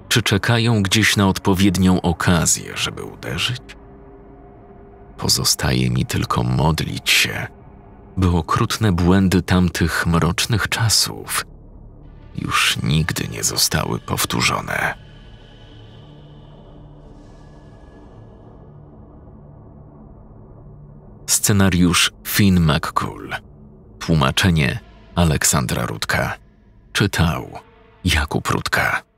[SPEAKER 1] Czy czekają gdzieś na odpowiednią okazję, żeby uderzyć? Pozostaje mi tylko modlić się, by okrutne błędy tamtych mrocznych czasów już nigdy nie zostały powtórzone. Scenariusz Finn McCool. Tłumaczenie Aleksandra Rudka. Czytał Jakub Rudka.